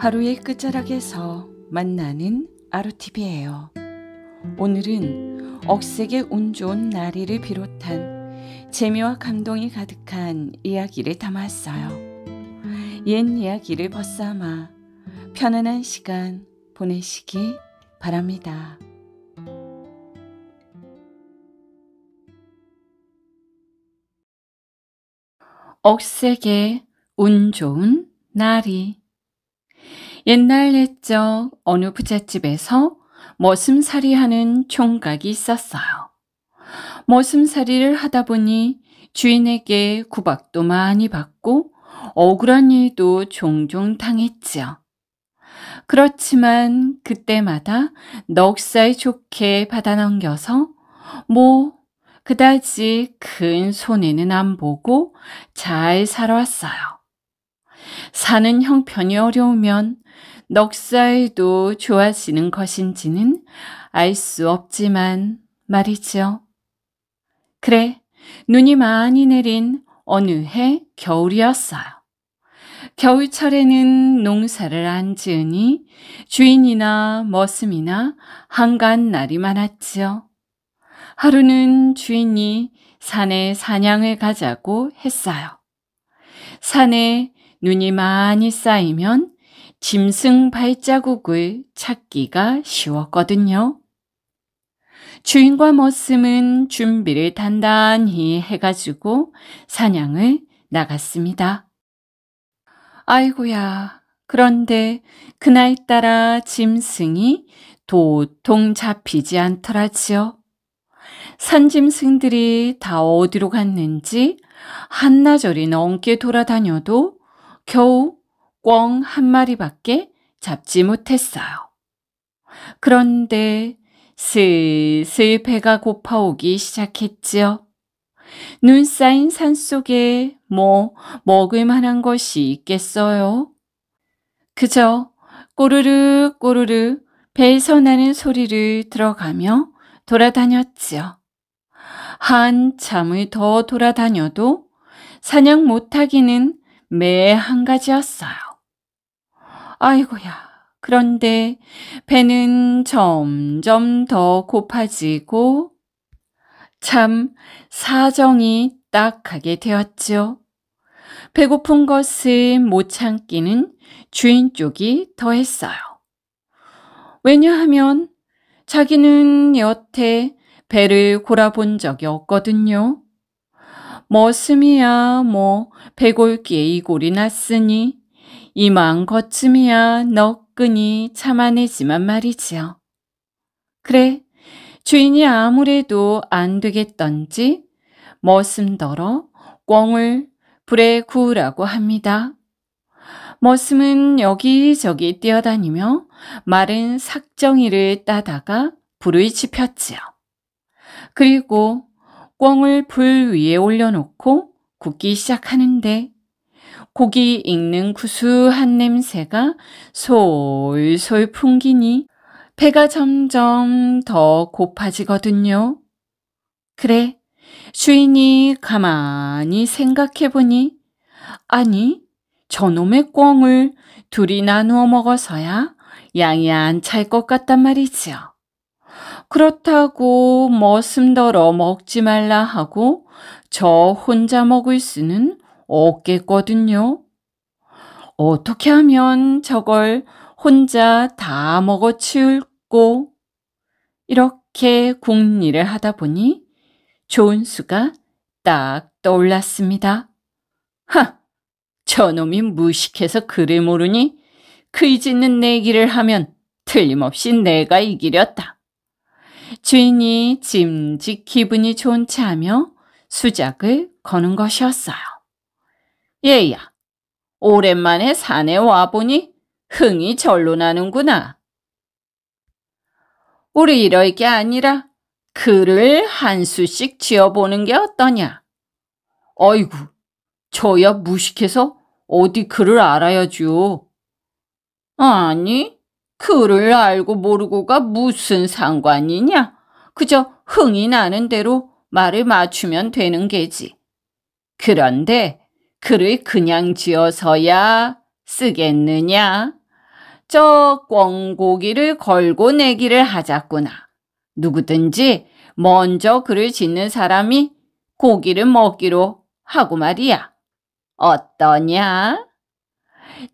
하루의 끝자락에서 만나는 아루TV예요. 오늘은 억세게운 좋은 나리를 비롯한 재미와 감동이 가득한 이야기를 담았어요. 옛 이야기를 벗삼아 편안한 시간 보내시기 바랍니다. 억세게운 좋은 나리 옛날 옛적 어느 부잣집에서 머슴살이 하는 총각이 있었어요. 머슴살이를 하다 보니 주인에게 구박도 많이 받고 억울한 일도 종종 당했지요. 그렇지만 그때마다 넉살 좋게 받아 넘겨서 뭐 그다지 큰 손해는 안 보고 잘 살아왔어요. 사는 형편이 어려우면 넉살도 좋아지는 것인지는 알 수 없지만 말이죠. 그래, 눈이 많이 내린 어느 해 겨울이었어요. 겨울철에는 농사를 안 지으니 주인이나 머슴이나 한간 날이 많았지요. 하루는 주인이 산에 사냥을 가자고 했어요. 산에 눈이 많이 쌓이면 짐승 발자국을 찾기가 쉬웠거든요. 주인과 머슴은 준비를 단단히 해가지고 사냥을 나갔습니다. 아이고야, 그런데 그날따라 짐승이 도통 잡히지 않더라지요. 산짐승들이 다 어디로 갔는지 한나절이 넘게 돌아다녀도 겨우 꿩한 마리밖에 잡지 못했어요. 그런데 슬슬 배가 고파오기 시작했지요. 눈 쌓인 산 속에 뭐 먹을 만한 것이 있겠어요? 그저 꼬르르 꼬르르 배에서 나는 소리를 들어가며 돌아다녔지요. 한참을 더 돌아다녀도 사냥 못하기는 매 한 가지였어요. 아이고야. 그런데 배는 점점 더 고파지고 참 사정이 딱하게 되었지요. 배고픈 것을 못 참기는 주인 쪽이 더했어요. 왜냐하면 자기는 여태 배를 골아본 적이 없거든요. 머슴이야 뭐 배골기에 이골이 났으니 이만 거침이야 너끈히 참아내지만 말이지요. 그래, 주인이 아무래도 안 되겠던지 머슴더러 꿩을 불에 구우라고 합니다. 머슴은 여기저기 뛰어다니며 마른 삭정이를 따다가 불을 지폈지요. 그리고 꿩을 불 위에 올려놓고 굽기 시작하는데 고기 익는 구수한 냄새가 솔솔 풍기니 배가 점점 더 고파지거든요. 그래, 주인이 가만히 생각해보니 아니, 저놈의 꿩을 둘이 나누어 먹어서야 양이 안 찰 것 같단 말이지요. 그렇다고 머슴더러 먹지 말라 하고 저 혼자 먹을 수는 없겠거든요. 어떻게 하면 저걸 혼자 다 먹어 치울고 이렇게 궁리를 하다 보니 좋은수가딱 떠올랐습니다. 하! 저놈이 무식해서 그을 모르니 그이짓는 내기를 하면 틀림없이 내가 이기렸다. 주인이 짐짓 기분이 좋은채 하며 수작을 거는 것이었어요. 얘야, 오랜만에 산에 와보니 흥이 절로 나는구나. 우리 이럴 게 아니라 글을 한 수씩 지어보는 게 어떠냐? 어이구, 저야 무식해서 어디 글을 알아야지요. 아니, 글을 알고 모르고가 무슨 상관이냐? 그저 흥이 나는 대로 말을 맞추면 되는 게지. 그런데 그를 그냥 지어서야 쓰겠느냐? 저 꿩고기를 걸고 내기를 하자꾸나. 누구든지 먼저 그를 짓는 사람이 고기를 먹기로 하고 말이야. 어떠냐?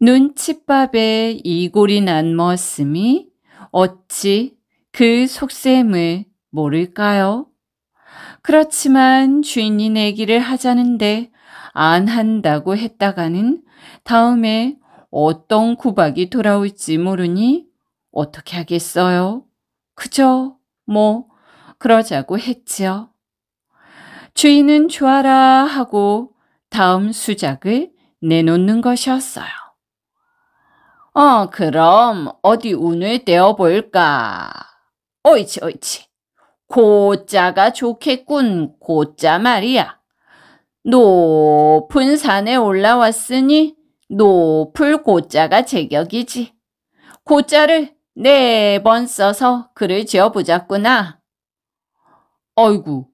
눈칫밥에 이골이 난 머슴이 어찌 그 속셈을 모를까요? 그렇지만 주인이 내기를 하자는데 안 한다고 했다가는 다음에 어떤 구박이 돌아올지 모르니 어떻게 하겠어요? 그저 뭐 그러자고 했지요. 주인은 좋아라 하고 다음 수작을 내놓는 것이었어요. 어, 그럼 어디 운을 떼어볼까? 옳지, 옳지. 고자가 좋겠군, 고자 말이야. 높은 산에 올라왔으니 높을 고자가 제격이지. 고자를 네 번 써서 글을 지어보자꾸나. 어이구,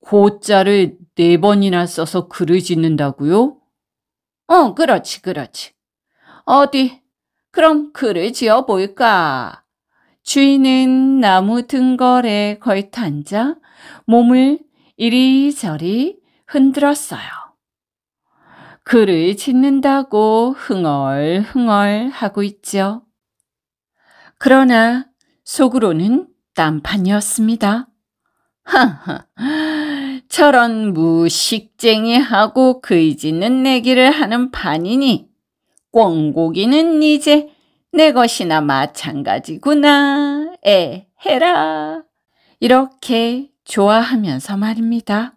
고자를 네 번이나 써서 글을 짓는다고요? 어, 그렇지, 그렇지. 어디, 그럼 글을 지어볼까? 주인은 나무 등걸에 걸터 앉아 몸을 이리저리 흔들었어요. 그를 짓는다고 흥얼흥얼 하고 있죠. 그러나 속으로는 딴판이었습니다. 하하, 저런 무식쟁이하고 그이짓는 내기를 하는 판이니 꽁고기는 이제 내 것이나 마찬가지구나. 에, 해라. 이렇게 좋아하면서 말입니다.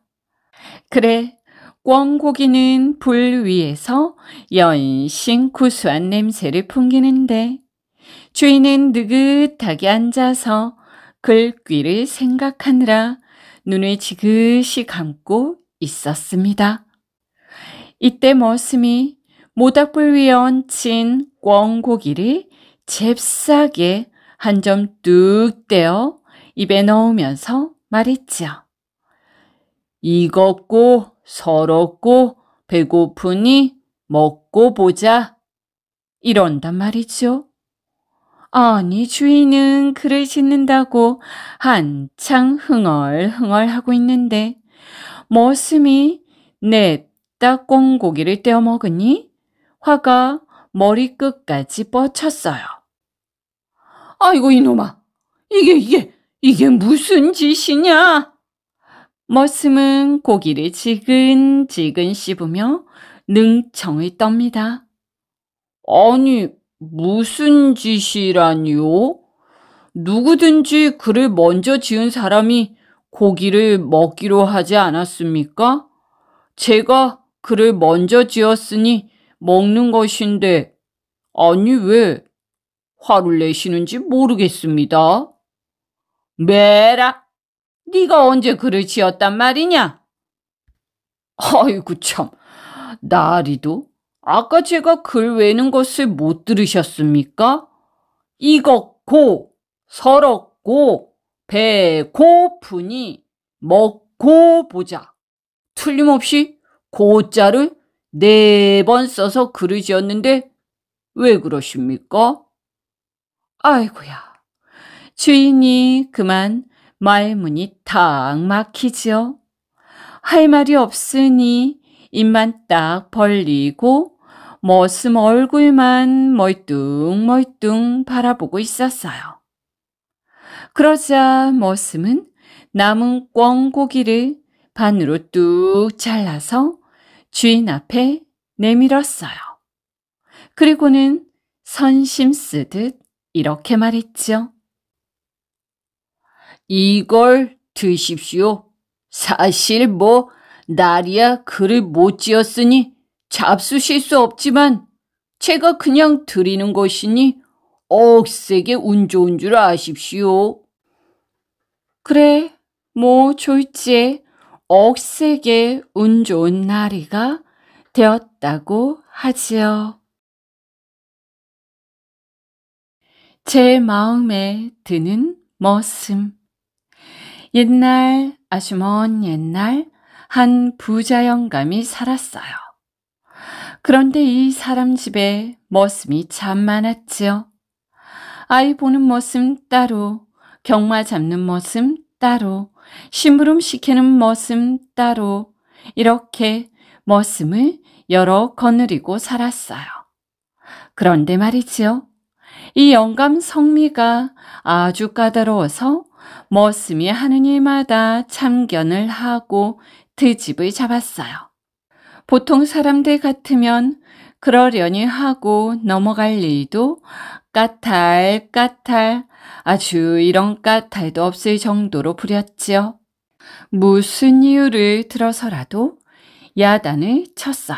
그래, 꿩고기는 불 위에서 연신 구수한 냄새를 풍기는데 주인은 느긋하게 앉아서 글귀를 생각하느라 눈을 지그시 감고 있었습니다. 이때 머슴이 모닥불 위에 얹힌 꿩고기를 잽싸게 한 점 뚝 떼어 입에 넣으면서 말했지요. 익었고 서럽고 배고프니 먹고 보자. 이런단 말이죠. 아니 주인은 그를 짓는다고 한창 흥얼흥얼하고 있는데 머슴이 냅다 꽁고기를 떼어 먹으니 화가 머리끝까지 뻗쳤어요. 아이고 이놈아 이게 이게 이게 무슨 짓이냐? 머슴은 고기를 지근지근 씹으며 능청을 떱니다. 아니, 무슨 짓이라니요? 누구든지 그를 먼저 지은 사람이 고기를 먹기로 하지 않았습니까? 제가 그를 먼저 지었으니 먹는 것인데, 아니, 왜 화를 내시는지 모르겠습니다. 메라! 네가 언제 글을 지었단 말이냐? 아이고 참, 나리도 아까 제가 글 외는 것을 못 들으셨습니까? 이것고, 서럽고, 배고프니 먹고 보자. 틀림없이 고자를 네 번 써서 글을 지었는데 왜 그러십니까? 아이고야. 주인이 그만 말문이 탁 막히지요. 할 말이 없으니 입만 딱 벌리고 머슴 얼굴만 멀뚱멀뚱 바라보고 있었어요. 그러자 머슴은 남은 꿩고기를 반으로 뚝 잘라서 주인 앞에 내밀었어요. 그리고는 선심 쓰듯 이렇게 말했지요. 이걸 드십시오. 사실 뭐 날이야 글을 못 지었으니 잡수실 수 없지만 제가 그냥 드리는 것이니 억세게 운 좋은 줄 아십시오. 그래, 뭐 졸지에 억세게 운 좋은 날이가 되었다고 하지요. 제 마음에 드는 머슴 옛날, 아주 먼 옛날 한 부자 영감이 살았어요. 그런데 이 사람 집에 머슴이 참 많았지요. 아이 보는 머슴 따로, 경마 잡는 머슴 따로, 심부름 시키는 머슴 따로, 이렇게 머슴을 여러 거느리고 살았어요. 그런데 말이지요. 이 영감 성미가 아주 까다로워서 머슴이 하는 일마다 참견을 하고 드집을 잡았어요. 보통 사람들 같으면 그러려니 하고 넘어갈 일도 까탈 까탈 아주 이런 까탈도 없을 정도로 부렸지요. 무슨 이유를 들어서라도 야단을 쳤어요.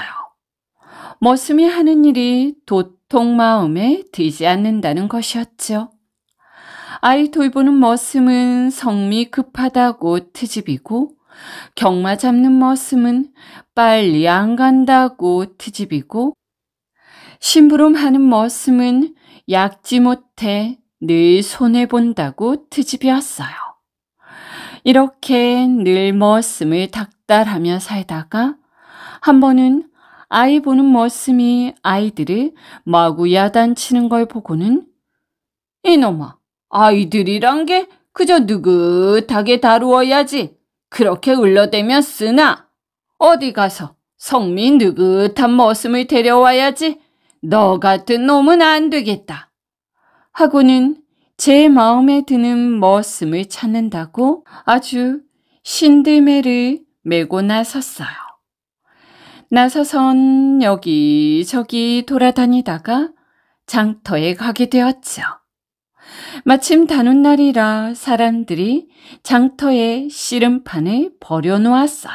머슴이 하는 일이 도통 마음에 들지 않는다는 것이었지요. 아이 돌보는 머슴은 성미 급하다고 트집이고 경마 잡는 머슴은 빨리 안 간다고 트집이고 심부름하는 머슴은 약지 못해 늘 손해본다고 트집이었어요. 이렇게 늘 머슴을 닥달하며 살다가 한 번은 아이 보는 머슴이 아이들을 마구 야단치는 걸 보고는 이놈아 아이들이란 게 그저 느긋하게 다루어야지. 그렇게 울러대면 쓰나. 어디 가서 성미 느긋한 머슴을 데려와야지. 너 같은 놈은 안 되겠다. 하고는 제 마음에 드는 머슴을 찾는다고 아주 신드메를 메고 나섰어요. 나서선 여기저기 돌아다니다가 장터에 가게 되었죠. 마침 다는 날이라 사람들이 장터의 씨름판에 버려놓았어요.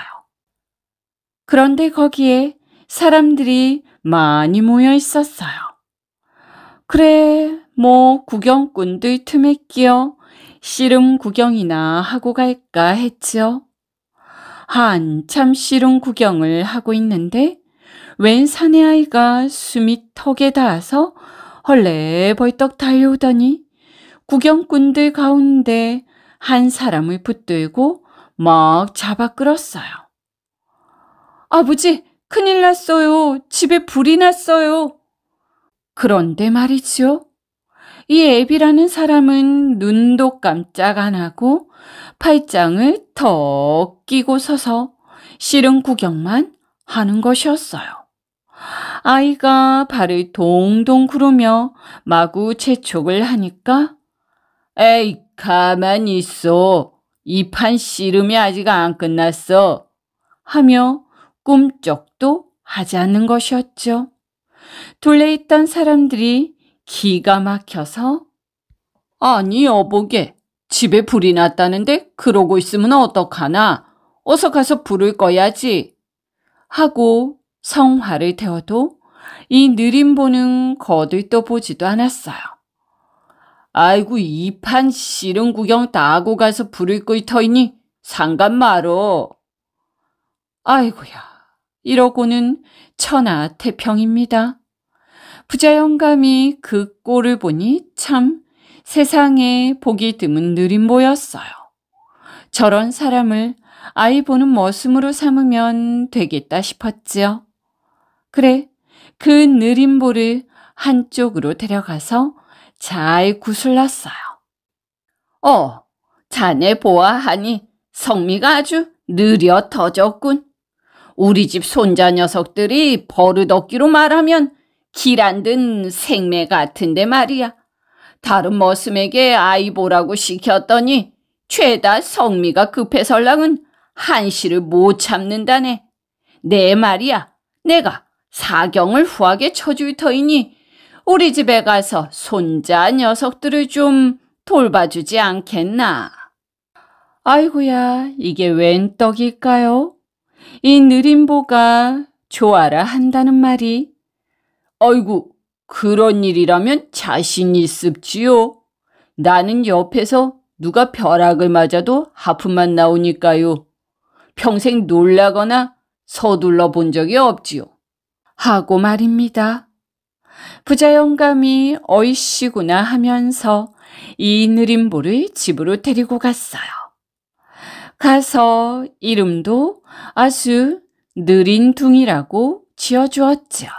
그런데 거기에 사람들이 많이 모여 있었어요. 그래, 뭐 구경꾼들 틈에 끼어 씨름 구경이나 하고 갈까 했지요. 한참 씨름 구경을 하고 있는데 웬 사내아이가 숨이 턱에 닿아서 헐레벌떡 달려오더니 구경꾼들 가운데 한 사람을 붙들고 막 잡아 끌었어요. 아버지, 큰일 났어요. 집에 불이 났어요. 그런데 말이지요. 이 앱이라는 사람은 눈도 깜짝 안 하고 팔짱을 턱 끼고 서서 싫은 구경만 하는 것이었어요. 아이가 발을 동동 구르며 마구 채촉을 하니까 에이, 가만히 있어. 이 판 씨름이 아직 안 끝났어. 하며 꿈쩍도 하지 않는 것이었죠. 둘레 있던 사람들이 기가 막혀서 아니 여보게 집에 불이 났다는데 그러고 있으면 어떡하나 어서 가서 불을 꺼야지 하고 성화를 태워도 이 느림보는 거들떠 보지도 않았어요. 아이고 이 판 씨름 구경 다 하고 가서 부를 거이 터이니 상관 마로. 아이고야 이러고는 천하 태평입니다. 부자 영감이 그 꼴을 보니 참 세상에 보기 드문 느림 보였어요. 저런 사람을 아이 보는 머슴으로 삼으면 되겠다 싶었지요. 그래, 그 느림보를 한쪽으로 데려가서 잘 구슬렀어요. 어, 자네 보아하니 성미가 아주 느려 터졌군. 우리 집 손자 녀석들이 버릇없기로 말하면 기란 든 생매 같은데 말이야. 다른 머슴에게 아이 보라고 시켰더니 죄다 성미가 급해설랑은 한시를 못 참는다네. 내 말이야. 내가 사경을 후하게 쳐줄 터이니 우리 집에 가서 손자 녀석들을 좀 돌봐주지 않겠나? 아이고야, 이게 웬 떡일까요? 이 느림보가 좋아라 한다는 말이. 아이고, 그런 일이라면 자신 있습지요. 나는 옆에서 누가 벼락을 맞아도 하품만 나오니까요. 평생 놀라거나 서둘러 본 적이 없지요. 하고 말입니다. 부자 영감이 어이씨구나 하면서 이 느림보를 집으로 데리고 갔어요. 가서 이름도 아주 느린둥이라고 지어주었지요.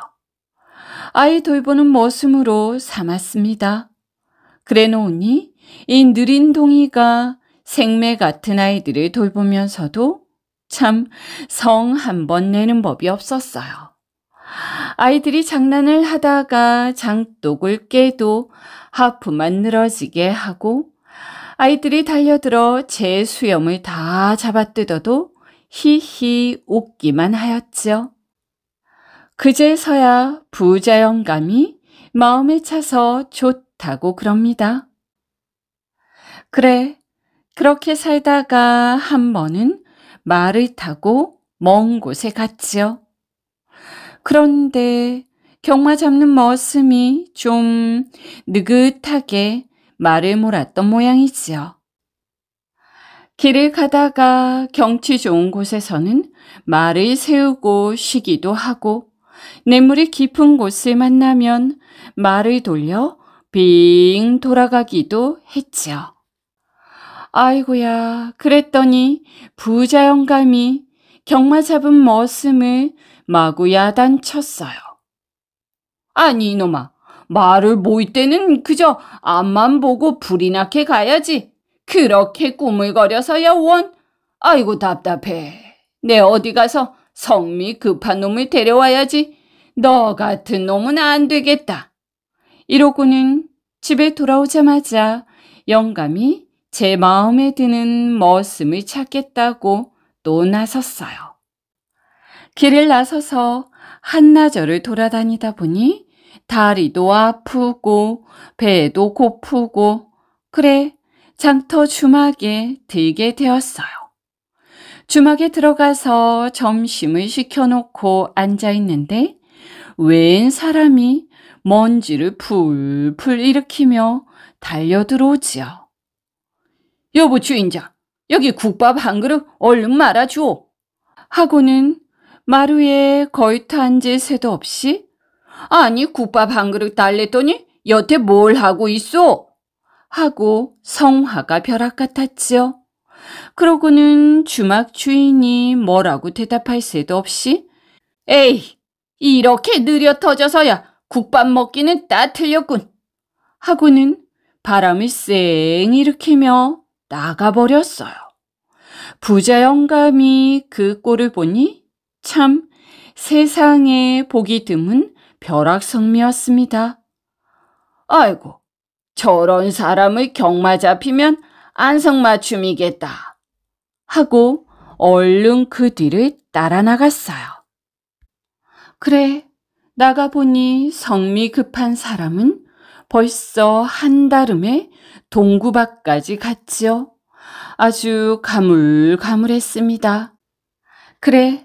아이 돌보는 모습으로 삼았습니다. 그래 놓으니 이 느린둥이가 생매 같은 아이들을 돌보면서도 참 성 한 번 내는 법이 없었어요. 아이들이 장난을 하다가 장독을 깨도 하프만 늘어지게 하고 아이들이 달려들어 제 수염을 다 잡아뜯어도 히히 웃기만 하였지요. 그제서야 부자 영감이 마음에 차서 좋다고 그럽니다. 그래, 그렇게 살다가 한 번은 말을 타고 먼 곳에 갔지요. 그런데 경마 잡는 머슴이 좀 느긋하게 말을 몰았던 모양이지요. 길을 가다가 경치 좋은 곳에서는 말을 세우고 쉬기도 하고 냇물이 깊은 곳을 만나면 말을 돌려 빙 돌아가기도 했지요. 아이고야, 그랬더니 부자 영감이 경마 잡은 머슴을 마구 야단쳤어요. 아니 이놈아, 말을 모일 때는 그저 앞만 보고 불이 나게 가야지. 그렇게 꾸물거려서야 원. 아이고 답답해. 내 어디 가서 성미 급한 놈을 데려와야지. 너 같은 놈은 안 되겠다. 이러고는 집에 돌아오자마자 영감이 제 마음에 드는 머슴을 찾겠다고 또 나섰어요. 길을 나서서 한나절을 돌아다니다 보니 다리도 아프고 배도 고프고 그래 장터 주막에 들게 되었어요. 주막에 들어가서 점심을 시켜놓고 앉아있는데 웬 사람이 먼지를 풀풀 일으키며 달려들어오지요. 여보 주인장, 여기 국밥 한 그릇 얼른 말아주오. 하고는 마루에 거의 탄지 새도 없이 아니 국밥 한 그릇 달랬더니 여태 뭘 하고 있어? 하고 성화가 벼락 같았지요. 그러고는 주막 주인이 뭐라고 대답할 새도 없이 에이 이렇게 느려 터져서야 국밥 먹기는 따 틀렸군 하고는 바람을 쌩 일으키며 나가버렸어요. 부자 영감이 그 꼴을 보니 참 세상에 보기 드문 벼락성미였습니다. 아이고, 저런 사람의 경마 잡히면 안성맞춤이겠다. 하고 얼른 그 뒤를 따라 나갔어요. 그래, 나가보니 성미 급한 사람은 벌써 한다름에 동구밭까지 갔지요. 아주 가물가물했습니다. 그래,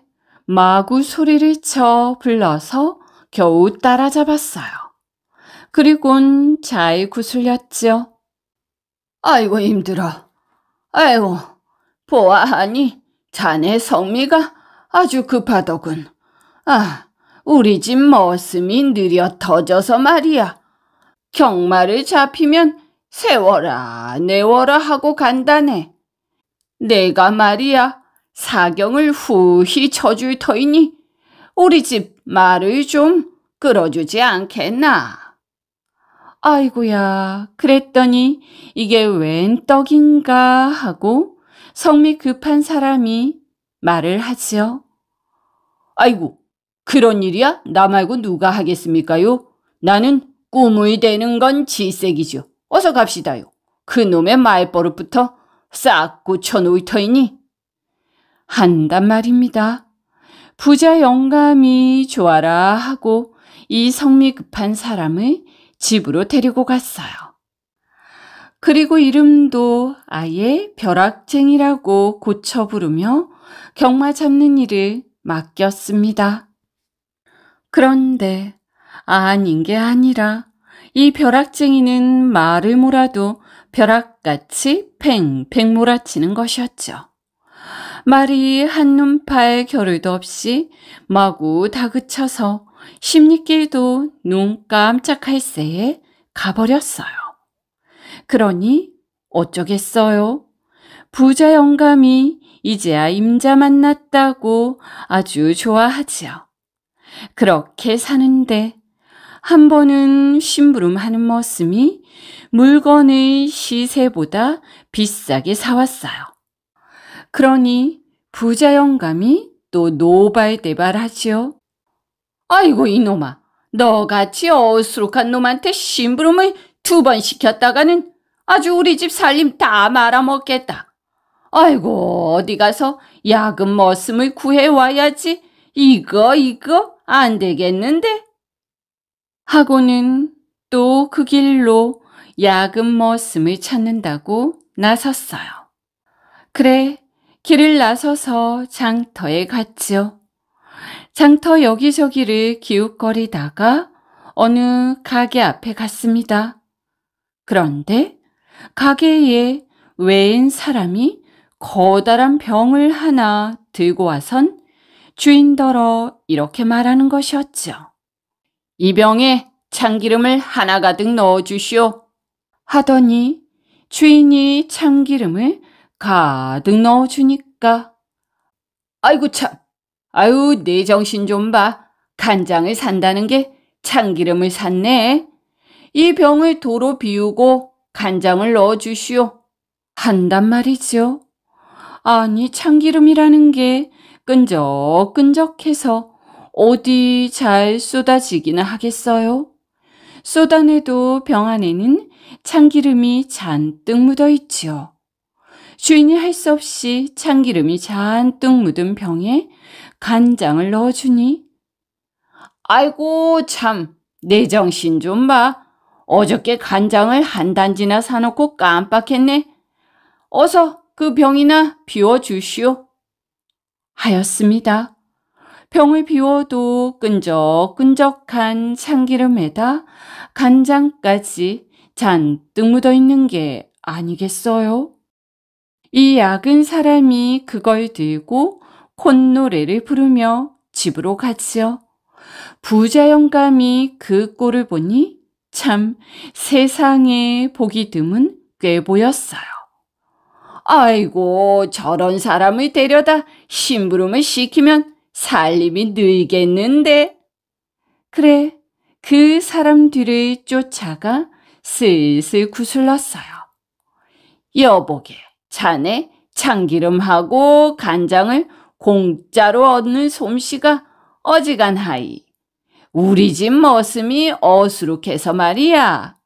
마구 소리를 쳐 불러서 겨우 따라잡았어요. 그리곤 잘 구슬렸지요. 아이고 힘들어. 아이고 보아하니 자네 성미가 아주 급하더군. 아, 우리 집 머슴이 느려 터져서 말이야. 경마를 잡히면 세워라, 내워라 하고 간다네. 내가 말이야. 사경을 후히 쳐줄 터이니 우리 집 말을 좀 끌어주지 않겠나? 아이고야, 그랬더니 이게 웬 떡인가 하고 성미 급한 사람이 말을 하지요. 아이고, 그런 일이야? 나 말고 누가 하겠습니까요? 나는 꾸물이 되는 건 질색이죠. 어서 갑시다요. 그놈의 말버릇부터 싹 고쳐놓을 터이니 한단 말입니다. 부자 영감이 좋아라 하고 이 성미 급한 사람을 집으로 데리고 갔어요. 그리고 이름도 아예 벼락쟁이라고 고쳐 부르며 경마 잡는 일을 맡겼습니다. 그런데 아닌 게 아니라 이 벼락쟁이는 말을 몰아도 벼락같이 팽팽 몰아치는 것이었죠. 말이 한눈팔 겨를도 없이 마구 다그쳐서 십리길도 눈 깜짝할 새에 가버렸어요. 그러니 어쩌겠어요. 부자 영감이 이제야 임자 만났다고 아주 좋아하지요. 그렇게 사는데 한 번은 심부름하는 머슴이 물건의 시세보다 비싸게 사왔어요. 그러니 부자 영감이 또 노발대발하지요. 아이고 이놈아 너같이 어수룩한 놈한테 심부름을 두 번 시켰다가는 아주 우리 집 살림 다 말아먹겠다. 아이고 어디 가서 야금 머슴을 구해와야지 이거 이거 안 되겠는데? 하고는 또 그 길로 야금 머슴을 찾는다고 나섰어요. 그래 길을 나서서 장터에 갔지요. 장터 여기저기를 기웃거리다가 어느 가게 앞에 갔습니다. 그런데 가게에 외인 사람이 거다란 병을 하나 들고 와선 주인더러 이렇게 말하는 것이었지요. 이 병에 참기름을 하나 가득 넣어 주시오. 하더니 주인이 참기름을 가득 넣어주니까. 아이고 참, 아유 내 정신 좀 봐. 간장을 산다는 게 참기름을 샀네. 이 병을 도로 비우고 간장을 넣어주시오. 한단 말이죠. 아니 참기름이라는 게 끈적끈적해서 어디 잘 쏟아지기는 하겠어요. 쏟아내도 병 안에는 참기름이 잔뜩 묻어있지요. 주인이 할 수 없이 참기름이 잔뜩 묻은 병에 간장을 넣어주니 아이고 참 내 정신 좀 봐. 어저께 간장을 한 단지나 사놓고 깜빡했네. 어서 그 병이나 비워주시오. 하였습니다. 병을 비워도 끈적끈적한 참기름에다 간장까지 잔뜩 묻어있는 게 아니겠어요? 이 약은 사람이 그걸 들고 콧노래를 부르며 집으로 갔지요 부자 영감이 그 꼴을 보니 참 세상에 보기 드문 꽤 보였어요. 아이고 저런 사람을 데려다 심부름을 시키면 살림이 늘겠는데. 그래 그 사람 뒤를 쫓아가 슬슬 구슬렀어요. 여보게 잔에 참기름하고 간장을 공짜로 얻는 솜씨가 어지간하이. 우리 집 머슴이 어수룩해서 말이야.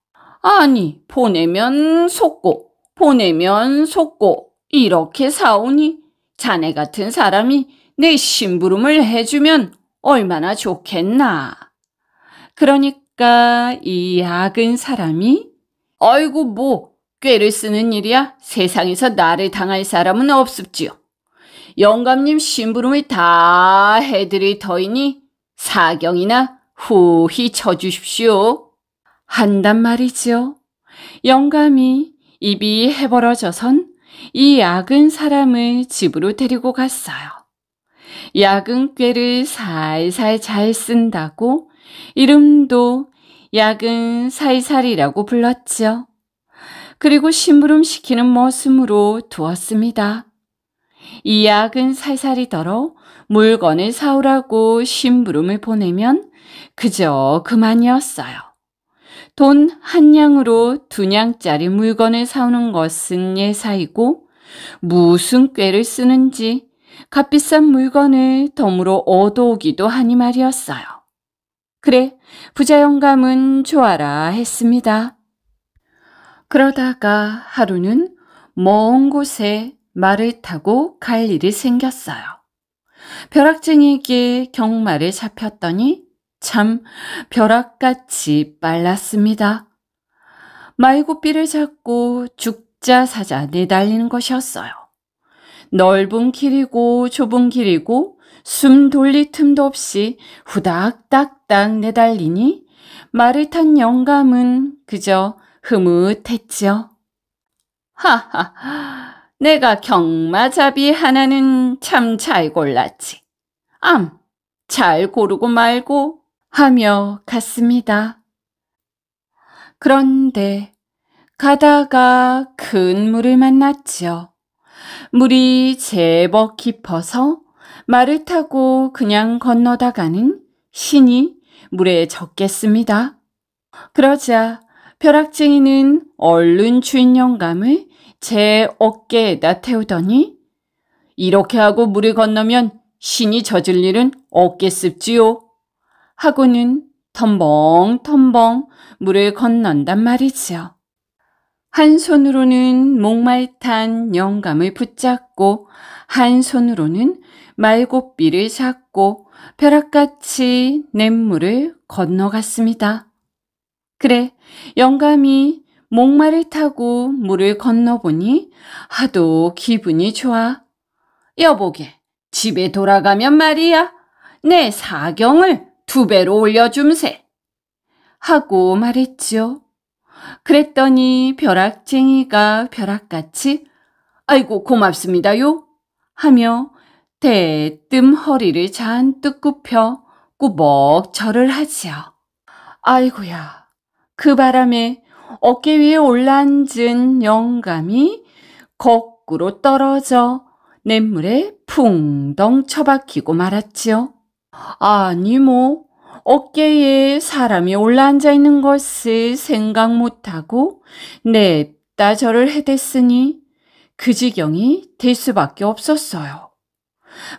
아니, 보내면 속고, 보내면 속고, 이렇게 사오니 자네 같은 사람이 내 심부름을 해주면 얼마나 좋겠나. 그러니까 이 약은 사람이 아이고 뭐 꾀를 쓰는 일이야 세상에서 나를 당할 사람은 없습지요. 영감님 심부름을 다 해드릴 터이니 사경이나 후히 쳐주십시오. 한단 말이지요. 영감이 입이 해버려져선 이 약은 사람을 집으로 데리고 갔어요. 약은 꾀를 살살 잘 쓴다고 이름도 약은 살살이라고 불렀지요. 그리고 심부름시키는 모습으로 두었습니다. 이 약은 살살이 덜어 물건을 사오라고 심부름을 보내면 그저 그만이었어요. 돈 한 양으로 두 냥짜리 물건을 사오는 것은 예사이고 무슨 꾀를 쓰는지 값비싼 물건을 덤으로 얻어오기도 하니 말이었어요. 그래, 부자 영감은 좋아라 했습니다. 그러다가 하루는 먼 곳에 말을 타고 갈 일이 생겼어요. 벼락쟁이에게 경마를 잡혔더니 참 벼락같이 빨랐습니다. 말고삐를 잡고 죽자 사자 내달리는 것이었어요. 넓은 길이고 좁은 길이고 숨 돌릴 틈도 없이 후닥닥닥 내달리니 말을 탄 영감은 그저 흐뭇했죠. 하하, 내가 경마잡이 하나는 참 잘 골랐지. 암, 잘 고르고 말고 하며 갔습니다. 그런데 가다가 큰 물을 만났지요. 물이 제법 깊어서 말을 타고 그냥 건너다가는 신이 물에 젖겠습니다. 그러자 벼락쟁이는 얼른 주인영감을 제어깨에나 태우더니 이렇게 하고 물을 건너면 신이 젖을 일은 없겠습지요. 하고는 텀벙텀벙 물을 건넌단 말이지요. 한 손으로는 목말탄 영감을 붙잡고 한 손으로는 말고삐를 잡고 벼락같이 냇물을 건너갔습니다. 그래, 영감이 목마를 타고 물을 건너보니 하도 기분이 좋아. 여보게, 집에 돌아가면 말이야. 내 사경을 두 배로 올려줌세. 하고 말했지요. 그랬더니 벼락쟁이가 벼락같이 아이고 고맙습니다요 하며 대뜸 허리를 잔뜩 굽혀 꾸벅 절을 하지요. 아이고야 그 바람에 어깨 위에 올라앉은 영감이 거꾸로 떨어져 냇물에 풍덩 처박히고 말았지요. 아니 뭐 어깨에 사람이 올라앉아 있는 것을 생각 못하고 냅다 저를 해댔으니 그 지경이 될 수밖에 없었어요.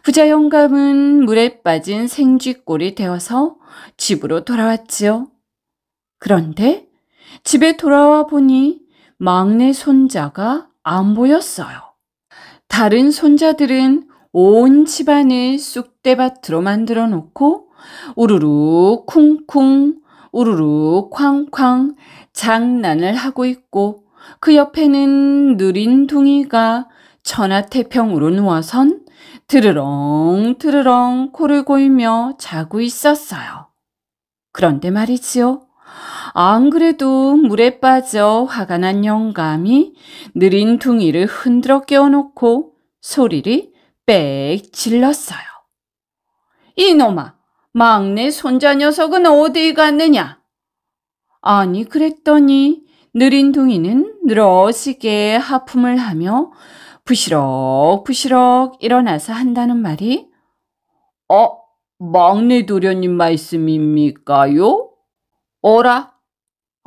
부자 영감은 물에 빠진 생쥐꼴이 되어서 집으로 돌아왔지요. 그런데 집에 돌아와 보니 막내 손자가 안 보였어요. 다른 손자들은 온 집안을 쑥대밭으로 만들어 놓고 우르르 쿵쿵 우르르 쾅쾅 장난을 하고 있고 그 옆에는 느린 둥이가 천하태평으로 누워선 드르렁 드르렁 코를 골며 자고 있었어요. 그런데 말이지요. 안 그래도 물에 빠져 화가 난 영감이 느린 둥이를 흔들어 깨워놓고 소리를 빽 질렀어요. 이놈아, 막내 손자 녀석은 어디 갔느냐? 아니 그랬더니 느린 둥이는 늘어지게 하품을 하며 부시럭부시럭 일어나서 한다는 말이 어? 막내 도련님 말씀입니까요? 어라?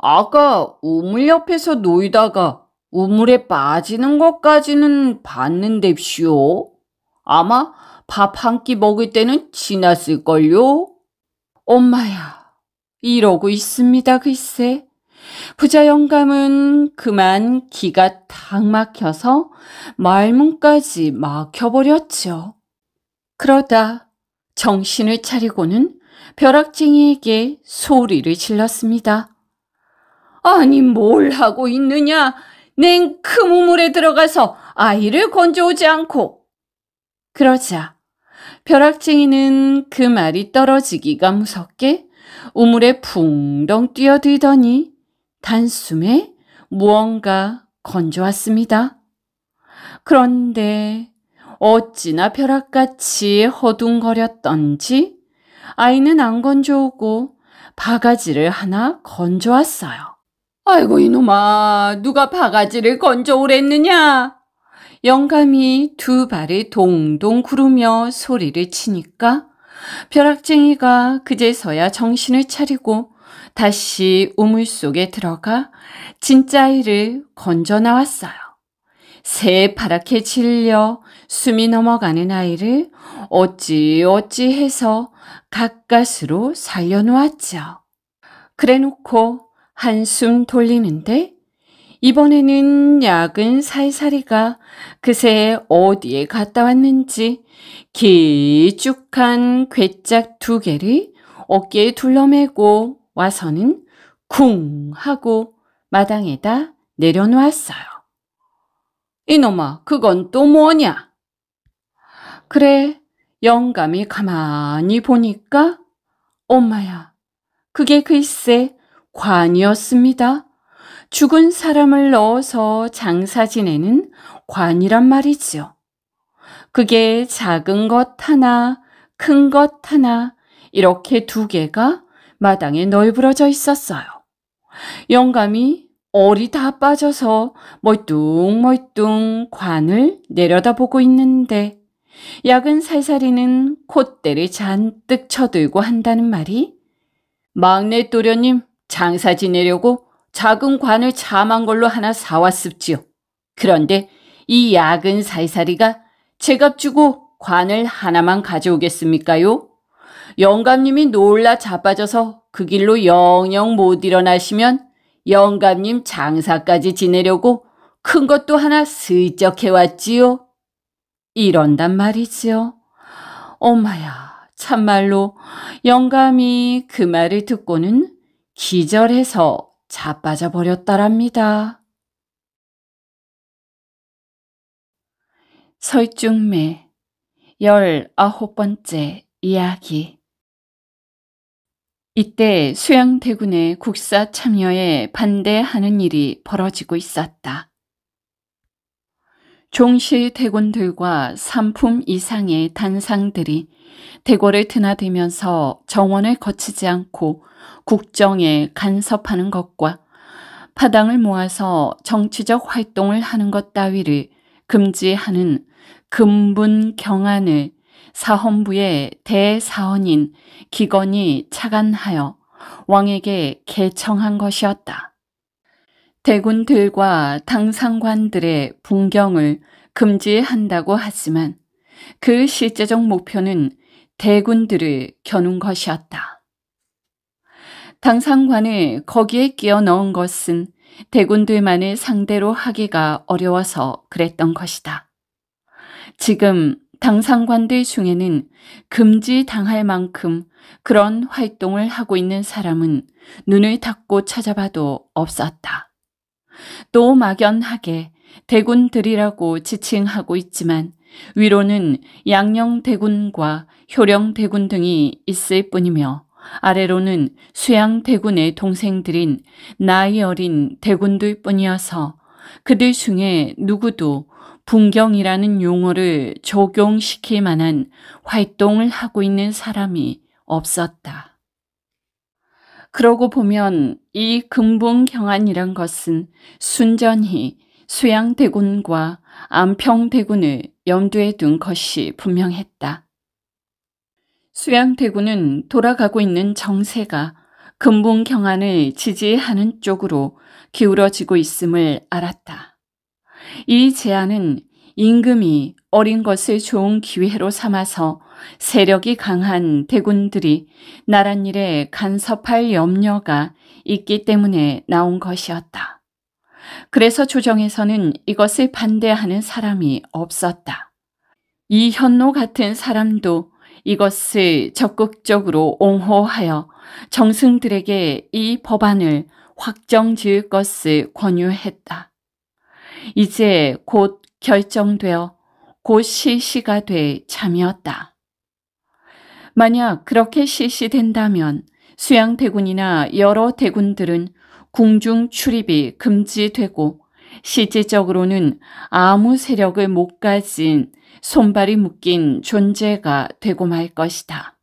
아가 우물 옆에서 놀다가 우물에 빠지는 것까지는 봤는데시오 아마 밥 한 끼 먹을 때는 지났을걸요? 엄마야, 이러고 있습니다, 글쎄. 부자 영감은 그만 기가 탁 막혀서 말문까지 막혀버렸죠. 그러다 정신을 차리고는 벼락쟁이에게 소리를 질렀습니다. 아니 뭘 하고 있느냐? 냉큼 우물에 들어가서 아이를 건져오지 않고. 그러자 벼락쟁이는 그 말이 떨어지기가 무섭게 우물에 풍덩 뛰어들더니 단숨에 무언가 건져왔습니다. 그런데 어찌나 벼락같이 허둥거렸던지 아이는 안 건져오고 바가지를 하나 건져왔어요. 아이고 이놈아 누가 바가지를 건져 오랬느냐. 영감이 두 발을 동동 구르며 소리를 치니까 벼락쟁이가 그제서야 정신을 차리고 다시 우물 속에 들어가 진짜 이를 건져 나왔어요. 새파랗게 질려 숨이 넘어가는 아이를 어찌어찌 해서 가까스로 살려놓았죠. 그래놓고 한숨 돌리는데 이번에는 약은 살살이가 그새 어디에 갔다 왔는지 길쭉한 괴짝 두 개를 어깨에 둘러매고 와서는 쿵 하고 마당에다 내려놓았어요. 이놈아, 그건 또 뭐냐? 그래, 영감이 가만히 보니까 엄마야, 그게 글쎄 관이었습니다. 죽은 사람을 넣어서 장사 지내는 관이란 말이지요. 그게 작은 것 하나, 큰 것 하나, 이렇게 두 개가 마당에 널브러져 있었어요. 영감이 얼이 다 빠져서 멀뚱멀뚱 관을 내려다보고 있는데 약은 살살이는 콧대를 잔뜩 쳐들고 한다는 말이 막내 또려님 장사 지내려고 작은 관을 자한 걸로 하나 사왔습지요. 그런데 이 야근 살살이가 제값 주고 관을 하나만 가져오겠습니까요? 영감님이 놀라 자빠져서 그 길로 영영 못 일어나시면 영감님 장사까지 지내려고 큰 것도 하나 슬쩍 해왔지요. 이런단 말이지요. 엄마야, 참말로 영감이 그 말을 듣고는 기절해서 자빠져 버렸다랍니다. 설중매 열아 번째 이야기 이때 수양대군의 국사 참여에 반대하는 일이 벌어지고 있었다. 종시 대군들과 삼품 이상의 단상들이 대궐을 드나들면서 정원을 거치지 않고 국정에 간섭하는 것과 파당을 모아서 정치적 활동을 하는 것 따위를 금지하는 금분 경안을 사헌부의 대사헌인 기건이 착안하여 왕에게 개청한 것이었다. 대군들과 당상관들의 분경을 금지한다고 하지만 그 실제적 목표는 대군들을 겨눈 것이었다. 당상관을 거기에 끼어 넣은 것은 대군들만을 상대로 하기가 어려워서 그랬던 것이다. 지금 당상관들 중에는 금지당할 만큼 그런 활동을 하고 있는 사람은 눈을 닫고 찾아봐도 없었다. 또 막연하게 대군들이라고 지칭하고 있지만 위로는 양령 대군과 효령 대군 등이 있을 뿐이며 아래로는 수양 대군의 동생들인 나이 어린 대군들 뿐이어서 그들 중에 누구도 분경이라는 용어를 적용시킬 만한 활동을 하고 있는 사람이 없었다. 그러고 보면 이 금붕경안이란 것은 순전히 수양대군과 안평대군을 염두에 둔 것이 분명했다. 수양대군은 돌아가고 있는 정세가 금붕경안을 지지하는 쪽으로 기울어지고 있음을 알았다. 이 제안은 임금이 어린 것을 좋은 기회로 삼아서 세력이 강한 대군들이 나란 일에 간섭할 염려가 있기 때문에 나온 것이었다. 그래서 조정에서는 이것을 반대하는 사람이 없었다. 이현노 같은 사람도 이것을 적극적으로 옹호하여 정승들에게 이 법안을 확정 지을 것을 권유했다. 이제 곧 결정되어 곧 실시가 될 참이었다. 만약 그렇게 실시된다면 수양대군이나 여러 대군들은 궁중 출입이 금지되고 실질적으로는 아무 세력을 못 가진 손발이 묶인 존재가 되고 말 것이다.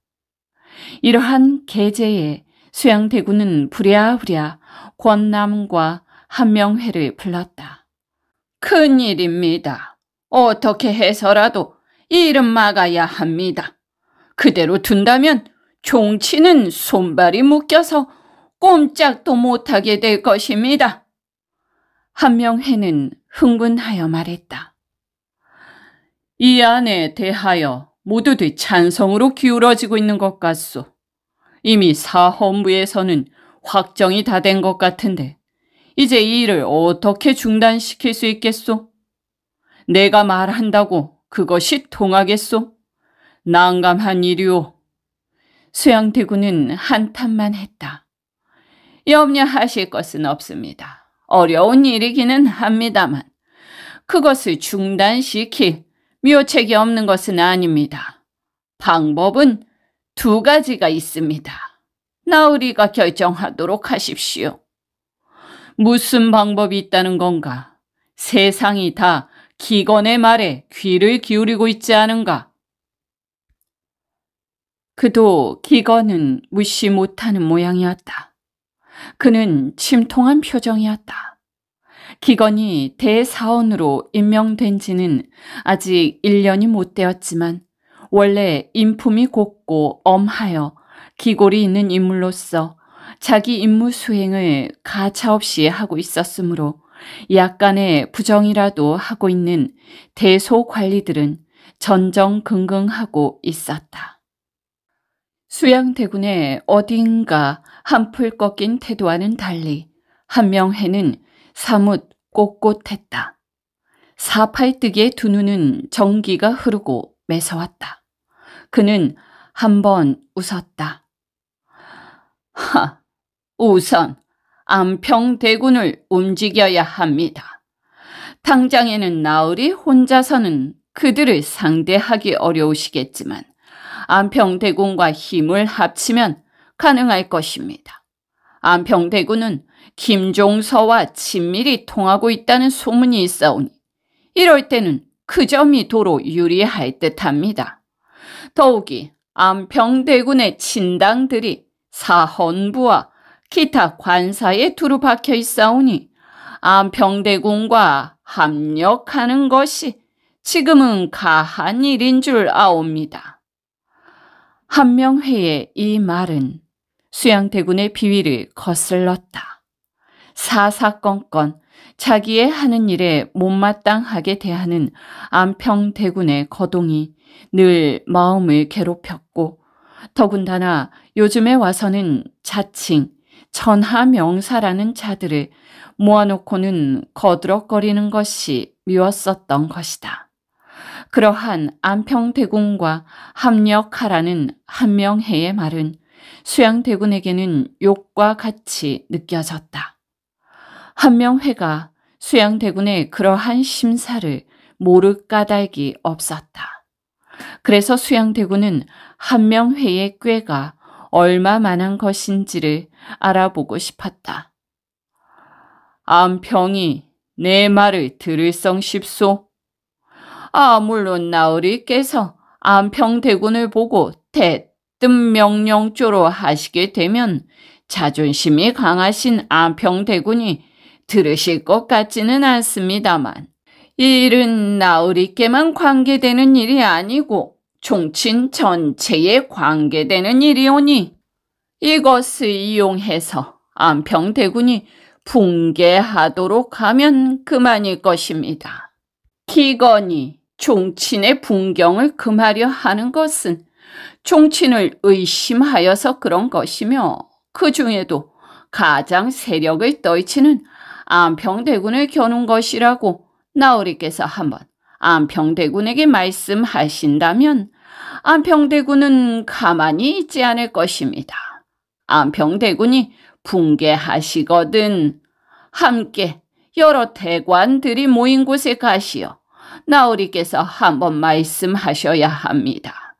이러한 계제에 수양대군은 부랴부랴 권남과 한명회를 불렀다. 큰일입니다. 어떻게 해서라도 이름 막아야 합니다. 그대로 둔다면 종치는 손발이 묶여서 꼼짝도 못하게 될 것입니다. 한명해는 흥분하여 말했다. 이 안에 대하여 모두들 찬성으로 기울어지고 있는 것 같소. 이미 사헌부에서는 확정이 다 된 것 같은데 이제 이 일을 어떻게 중단시킬 수 있겠소? 내가 말한다고 그것이 통하겠소? 난감한 일이오. 수양대군은 한탄만 했다. 염려하실 것은 없습니다. 어려운 일이기는 합니다만 그것을 중단시킬 묘책이 없는 것은 아닙니다. 방법은 두 가지가 있습니다. 나으리가 결정하도록 하십시오. 무슨 방법이 있다는 건가? 세상이 다 기건의 말에 귀를 기울이고 있지 않은가? 그도 기건은 무시 못하는 모양이었다. 그는 침통한 표정이었다. 기건이 대사원으로 임명된 지는 아직 1년이 못 되었지만 원래 인품이 곱고 엄하여 기골이 있는 인물로서 자기 임무 수행을 가차없이 하고 있었으므로 약간의 부정이라도 하고 있는 대소관리들은 전정긍긍하고 있었다. 수양대군의 어딘가 한풀 꺾인 태도와는 달리 한명해는 사뭇 꼿꼿했다. 사팔뜨기의 두 눈은 정기가 흐르고 매서웠다. 그는 한 번 웃었다. 하, 우선 안평대군을 움직여야 합니다. 당장에는 나으리 혼자서는 그들을 상대하기 어려우시겠지만 안평대군과 힘을 합치면 가능할 것입니다. 안평대군은 김종서와 친밀히 통하고 있다는 소문이 있어오니 이럴 때는 그 점이 도로 유리할 듯합니다. 더욱이 안평대군의 친당들이 사헌부와 기타 관사에 두루 박혀 있사오니 안평대군과 합력하는 것이 지금은 가한 일인 줄 아옵니다. 한명회의 이 말은 수양대군의 비위를 거슬렀다. 사사건건 자기의 하는 일에 못마땅하게 대하는 안평대군의 거동이 늘 마음을 괴롭혔고 더군다나 요즘에 와서는 자칭 천하명사라는 자들을 모아놓고는 거들럭거리는 것이 미웠었던 것이다. 그러한 안평대군과 합력하라는 한명해의 말은 수양대군에게는 욕과 같이 느껴졌다. 한명회가 수양대군의 그러한 심사를 모를 까닭이 없었다. 그래서 수양대군은 한명회의 꾀가 얼마만한 것인지를 알아보고 싶었다. 안평이 내 말을 들을 성십소 아, 물론 나으리께서 안평대군을 보고 대뜸 명령조로 하시게 되면 자존심이 강하신 안평대군이 들으실 것 같지는 않습니다만 이 일은 나으리께만 관계되는 일이 아니고 종친 전체에 관계되는 일이오니 이것을 이용해서 안평대군이 붕괴하도록 하면 그만일 것입니다. 기건이 종친의 분경을 금하려 하는 것은 종친을 의심하여서 그런 것이며 그 중에도 가장 세력을 떨치는 안평대군을 겨눈 것이라고 나으리께서 한번 안평대군에게 말씀하신다면 안평대군은 가만히 있지 않을 것입니다. 안평대군이 붕괴하시거든 함께 여러 대관들이 모인 곳에 가시어 나으리께서 한번 말씀하셔야 합니다.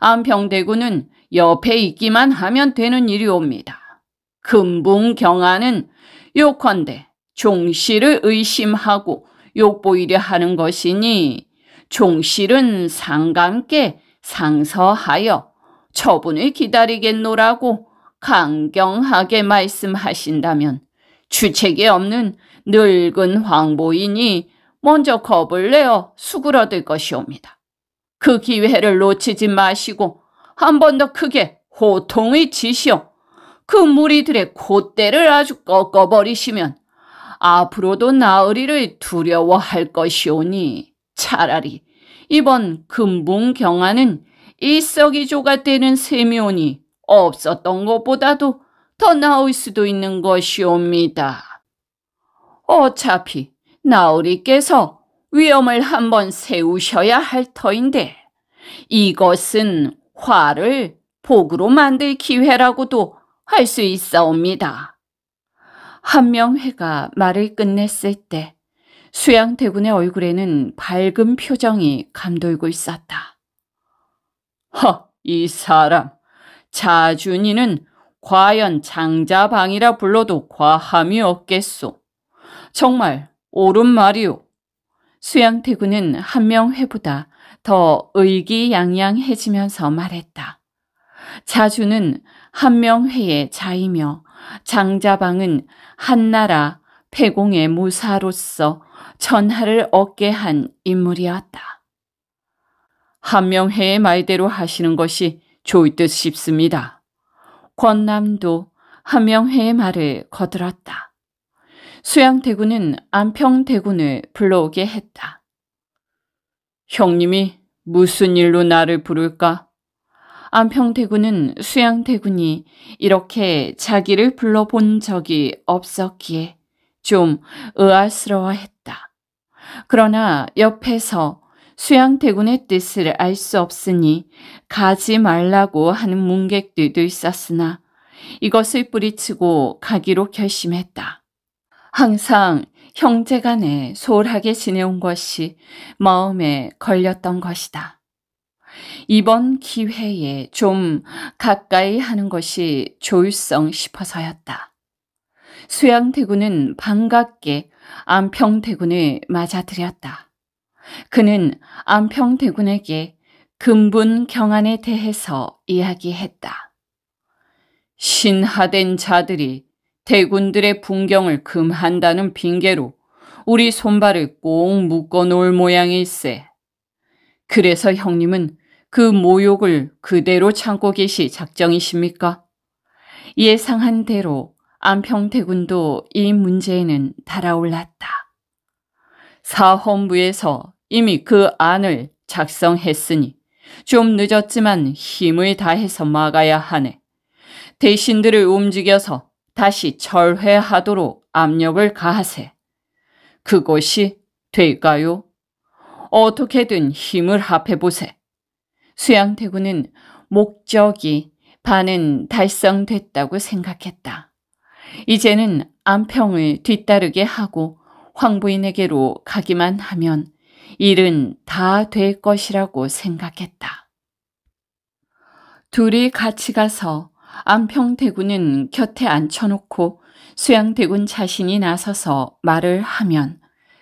안평대군은 옆에 있기만 하면 되는 일이옵니다. 금붕 경하는 요컨대 종실을 의심하고 욕보이려 하는 것이니 종실은 상감께 상서하여 처분을 기다리겠노라고 강경하게 말씀하신다면 주책이 없는 늙은 황보이니 먼저 겁을 내어 수그러들 것이옵니다. 그 기회를 놓치지 마시고 한 번 더 크게 호통이 치시어 그 무리들의 콧대를 아주 꺾어버리시면 앞으로도 나으리를 두려워할 것이오니 차라리 이번 금붕경화는 일석이조가 되는 세묘니 없었던 것보다도 더 나을 수도 있는 것이옵니다. 어차피 나으리께서 위엄을 한번 세우셔야 할 터인데 이것은 화를 복으로 만들 기회라고도 할 수 있사옵니다. 한명회가 말을 끝냈을 때 수양대군의 얼굴에는 밝은 표정이 감돌고 있었다. 허, 이 사람, 자준이는 과연 장자방이라 불러도 과함이 없겠소. 정말 옳은 말이오. 수양태군은 한명회보다 더 의기양양해지면서 말했다. 자주는 한명회의 자이며 장자방은 한나라 폐공의 무사로서 전하를 얻게 한 인물이었다. 한명회의 말대로 하시는 것이 좋을 듯 싶습니다. 권남도 한명회의 말을 거들었다. 수양대군은 안평대군을 불러오게 했다. 형님이 무슨 일로 나를 부를까? 안평대군은 수양대군이 이렇게 자기를 불러본 적이 없었기에 좀 의아스러워했다. 그러나 옆에서 수양대군의 뜻을 알 수 없으니 가지 말라고 하는 문객들도 있었으나 이것을 뿌리치고 가기로 결심했다. 항상 형제 간에 소홀하게 지내온 것이 마음에 걸렸던 것이다. 이번 기회에 좀 가까이 하는 것이 조일성 싶어서였다. 수양대군은 반갑게 안평대군을 맞아들였다. 그는 안평대군에게 금분 경안에 대해서 이야기했다. 신하된 자들이 대군들의 풍경을 금한다는 핑계로 우리 손발을 꼭 묶어 놓을 모양일세. 그래서 형님은 그 모욕을 그대로 참고 계시 작정이십니까? 예상한 대로 안평태군도이 문제에는 달아올랐다. 사헌부에서 이미 그 안을 작성했으니 좀 늦었지만 힘을 다해서 막아야 하네. 대신들을 움직여서 다시 철회하도록 압력을 가하세. 그것이 될까요? 어떻게든 힘을 합해보세. 수양대군은 목적이 반은 달성됐다고 생각했다. 이제는 안평을 뒤따르게 하고 황부인에게로 가기만 하면 일은 다 될 것이라고 생각했다. 둘이 같이 가서 안평대군은 곁에 앉혀놓고 수양대군 자신이 나서서 말을 하면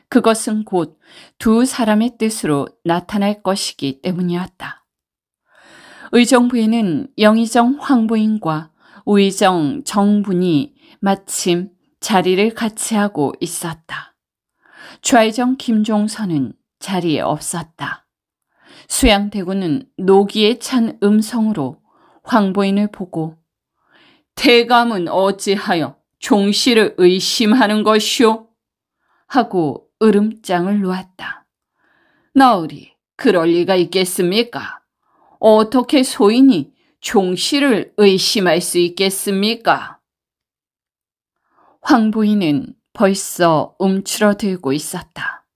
그것은 곧 두 사람의 뜻으로 나타날 것이기 때문이었다. 의정부에는 영의정 황부인과 우의정 정분이 마침 자리를 같이 하고 있었다. 좌의정 김종선은 자리에 없었다. 수양대군은 노기에 찬 음성으로 황보인을 보고 대감은 어찌하여 종실을 의심하는 것이오? 하고 으름장을 놓았다. 나으리 그럴 리가 있겠습니까? 어떻게 소인이 종실을 의심할 수 있겠습니까? 황부인은 벌써 움츠러들고 있었다.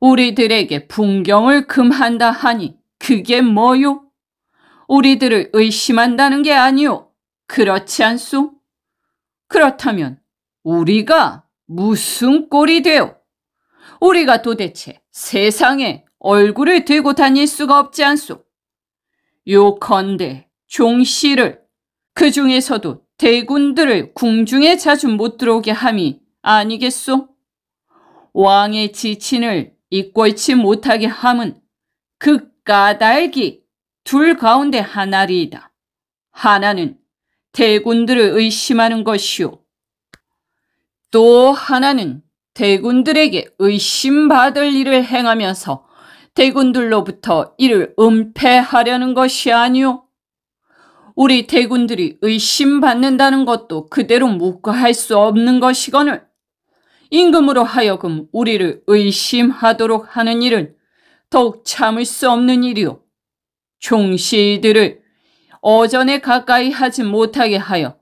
우리들에게 분경을 금한다 하니 그게 뭐요? 우리들을 의심한다는 게 아니오. 그렇지 않소? 그렇다면 우리가 무슨 꼴이 되오? 우리가 도대체 세상에 얼굴을 들고 다닐 수가 없지 않소? 요컨대 종씨를 그 중에서도 대군들을 궁중에 자주 못 들어오게 함이 아니겠소? 왕의 지친을 이꼴치 못하게 함은 그 까닭이 둘 가운데 하나리이다. 하나는 대군들을 의심하는 것이요. 또 하나는 대군들에게 의심받을 일을 행하면서 대군들로부터 이를 은폐하려는 것이 아니요. 우리 대군들이 의심받는다는 것도 그대로 묵과할 수 없는 것이거늘 임금으로 하여금 우리를 의심하도록 하는 일은 더욱 참을 수 없는 일이요. 종시들을 어전에 가까이 하지 못하게 하여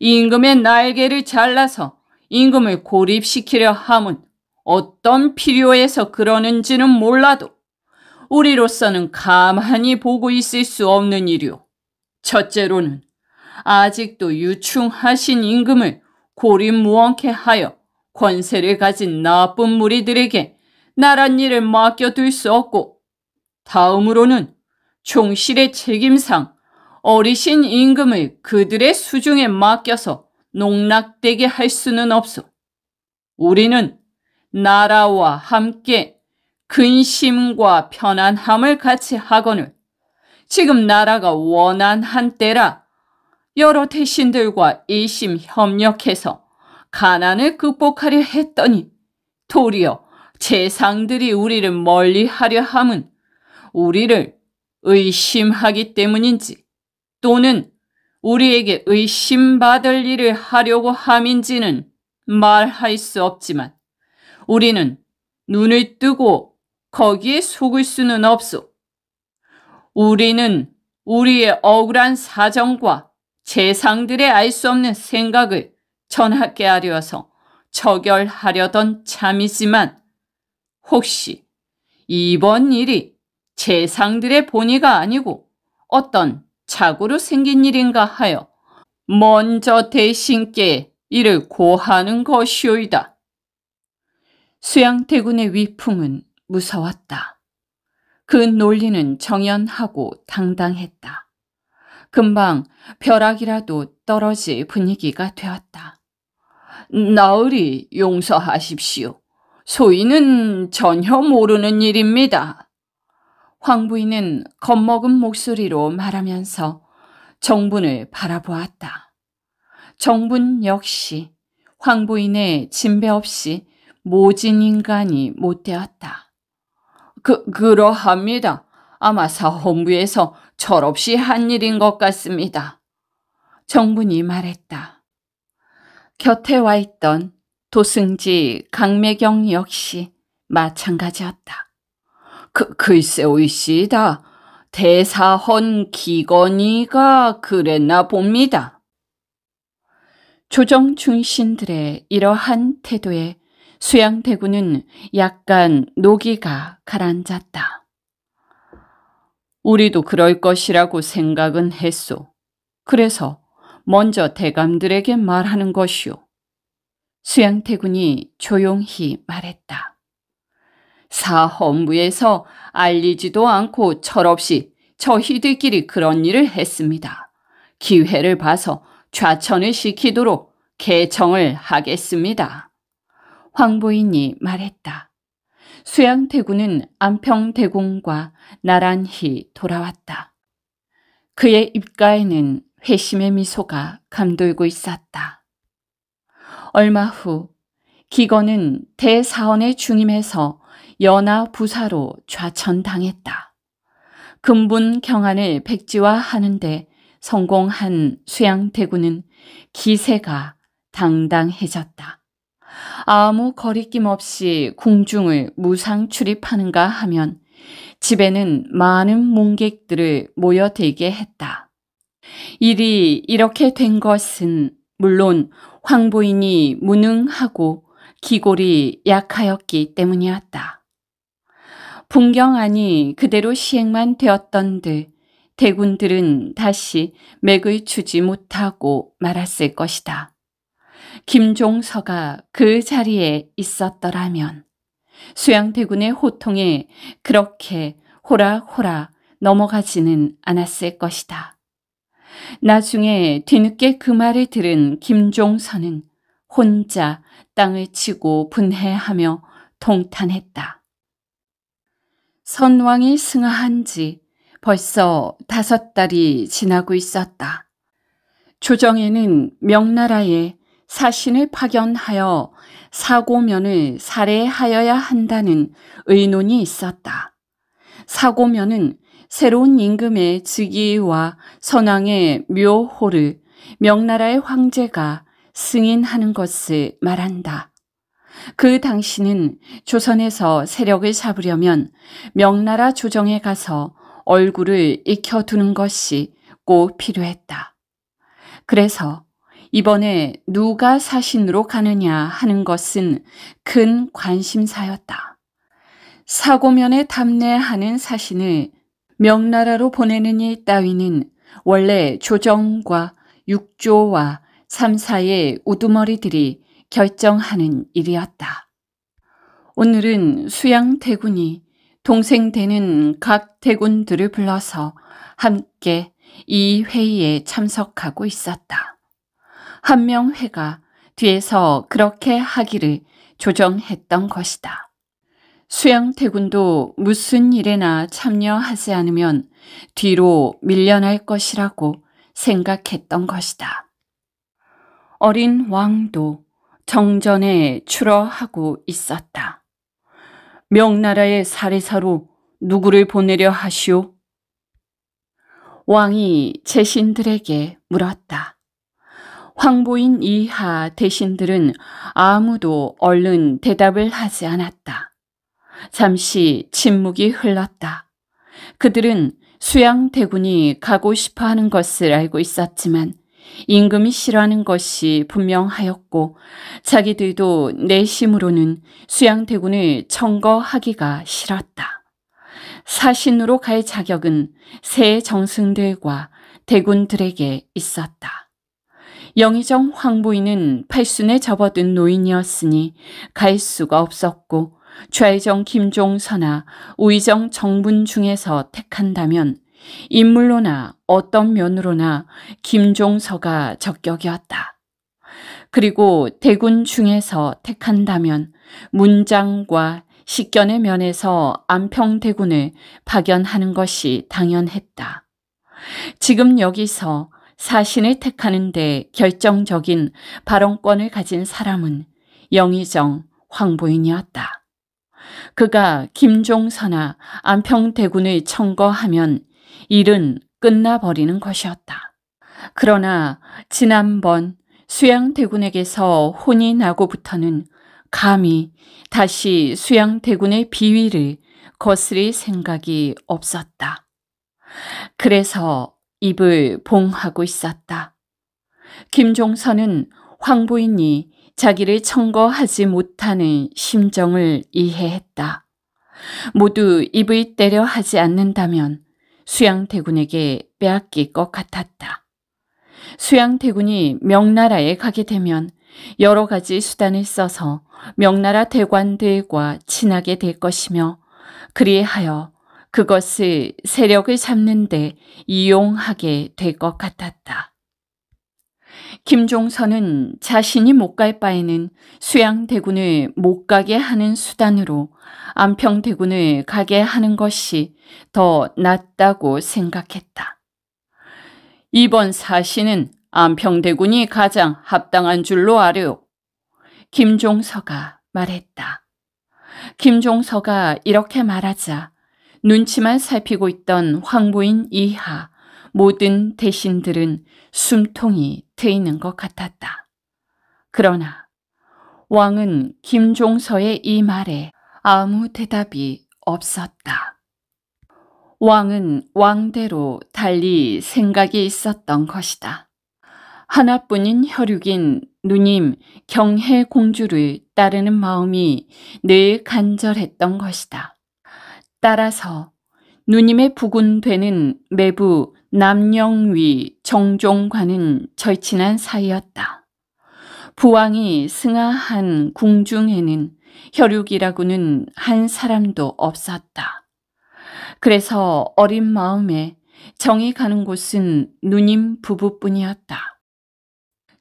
임금의 날개를 잘라서 임금을 고립시키려 함은 어떤 필요에서 그러는지는 몰라도 우리로서는 가만히 보고 있을 수 없는 일이오 첫째로는 아직도 유충하신 임금을 고립무원케 하여 권세를 가진 나쁜 무리들에게 나란 일을 맡겨둘 수 없고 다음으로는 종실의 책임상 어리신 임금을 그들의 수중에 맡겨서 농락되게 할 수는 없소. 우리는 나라와 함께 근심과 편안함을 같이 하거늘 지금 나라가 원한한 때라 여러 대신들과 일심 협력해서 가난을 극복하려 했더니 도리어 재상들이 우리를 멀리하려 함은 우리를 의심하기 때문인지 또는 우리에게 의심받을 일을 하려고 함인지는 말할 수 없지만 우리는 눈을 뜨고 거기에 속을 수는 없소. 우리는 우리의 억울한 사정과 재상들의 알 수 없는 생각을 전하게 하려서 처결하려던 참이지만 혹시 이번 일이 재상들의 본의가 아니고 어떤 착오로 생긴 일인가 하여 먼저 대신께 이를 고하는 것이오이다. 수양태군의 위풍은 무서웠다. 그 논리는 정연하고 당당했다. 금방 벼락이라도 떨어질 분위기가 되었다. 나으리 용서하십시오. 소인은 전혀 모르는 일입니다. 황부인은 겁먹은 목소리로 말하면서 정분을 바라보았다. 정분 역시 황부인의 진배 없이 모진 인간이 못되었다. 그, 그러합니다. 아마 사헌부에서 철없이 한 일인 것 같습니다. 정분이 말했다. 곁에 와 있던 도승지 강매경 역시 마찬가지였다. 그, 글쎄 오이씨다. 대사헌 기건이가 그랬나 봅니다. 조정 중신들의 이러한 태도에 수양대군은 약간 노기가 가라앉았다. 우리도 그럴 것이라고 생각은 했소. 그래서 먼저 대감들에게 말하는 것이오. 수양태군이 조용히 말했다. 사헌부에서 알리지도 않고 철없이 저희들끼리 그런 일을 했습니다. 기회를 봐서 좌천을 시키도록 개청을 하겠습니다. 황보인이 말했다. 수양태군은 안평대군과 나란히 돌아왔다. 그의 입가에는 회심의 미소가 감돌고 있었다. 얼마 후 기건은 대사원의 중임에서 연하 부사로 좌천당했다. 금분 경안을 백지화하는데 성공한 수양태군은 기세가 당당해졌다. 아무 거리낌 없이 궁중을 무상 출입하는가 하면 집에는 많은 몽객들을 모여들게 했다. 일이 이렇게 된 것은 물론 황보인이 무능하고 기골이 약하였기 때문이었다. 풍경안이 그대로 시행만 되었던데 대군들은 다시 맥을 주지 못하고 말았을 것이다. 김종서가 그 자리에 있었더라면 수양대군의 호통에 그렇게 호라호라 넘어가지는 않았을 것이다. 나중에 뒤늦게 그 말을 들은 김종서는 혼자 땅을 치고 분해하며 통탄했다 선왕이 승하한 지 벌써 다섯 달이 지나고 있었다. 조정에는 명나라에 사신을 파견하여 사고면을 살해하여야 한다는 의논이 있었다. 사고면은 새로운 임금의 즉위와 선왕의 묘호를 명나라의 황제가 승인하는 것을 말한다. 그 당시는 조선에서 세력을 잡으려면 명나라 조정에 가서 얼굴을 익혀두는 것이 꼭 필요했다. 그래서 이번에 누가 사신으로 가느냐 하는 것은 큰 관심사였다. 사고면에 답내하는 사신을 명나라로 보내는 일 따위는 원래 조정과 육조와 삼사의 우두머리들이 결정하는 일이었다. 오늘은 수양 대군이 동생 되는 각 대군들을 불러서 함께 이 회의에 참석하고 있었다. 한 명회가 뒤에서 그렇게 하기를 조정했던 것이다. 수양태군도 무슨 일에나 참여하지 않으면 뒤로 밀려날 것이라고 생각했던 것이다. 어린 왕도 정전에 출어하고 있었다. 명나라의 사리사로 누구를 보내려 하시오? 왕이 제신들에게 물었다. 황보인 이하 대신들은 아무도 얼른 대답을 하지 않았다. 잠시 침묵이 흘렀다. 그들은 수양 대군이 가고 싶어 하는 것을 알고 있었지만 임금이 싫어하는 것이 분명하였고 자기들도 내심으로는 수양대군을 청거하기가 싫었다. 사신으로 갈 자격은 새 정승들과 대군들에게 있었다. 영의정 황부인은 팔순에 접어든 노인이었으니 갈 수가 없었고 좌의정 김종서나 우의정 정분 중에서 택한다면 인물로나 어떤 면으로나 김종서가 적격이었다. 그리고 대군 중에서 택한다면 문장과 식견의 면에서 안평대군을 파견하는 것이 당연했다. 지금 여기서 사신을 택하는데 결정적인 발언권을 가진 사람은 영의정 황보인이었다. 그가 김종서나 안평대군을 청거하면 일은 끝나버리는 것이었다. 그러나 지난번 수양대군에게서 혼이 나고부터는 감히 다시 수양대군의 비위를 거스릴 생각이 없었다. 그래서 입을 봉하고 있었다. 김종선은 황부인이 자기를 청거하지 못하는 심정을 이해했다. 모두 입을 때려 하지 않는다면 수양태군에게 빼앗길 것 같았다. 수양대군이 명나라에 가게 되면 여러 가지 수단을 써서 명나라 대관들과 친하게 될 것이며 그리하여 그것을 세력을 잡는데 이용하게 될 것 같았다. 김종선은 자신이 못 갈 바에는 수양대군을 못 가게 하는 수단으로 안평대군을 가게 하는 것이 더 낫다고 생각했다. 이번 사신은 안평대군이 가장 합당한 줄로 아려. 김종서가 말했다. 김종서가 이렇게 말하자 눈치만 살피고 있던 황부인 이하 모든 대신들은 숨통이 트이는 것 같았다. 그러나 왕은 김종서의 이 말에 아무 대답이 없었다. 왕은 왕대로 달리 생각이 있었던 것이다. 하나뿐인 혈육인 누님 경혜 공주를 따르는 마음이 늘 간절했던 것이다. 따라서 누님의 부군되는 매부 남영위 정종과는 절친한 사이였다. 부왕이 승하한 궁중에는 혈육이라고는 한 사람도 없었다. 그래서 어린 마음에 정이 가는 곳은 누님 부부뿐이었다.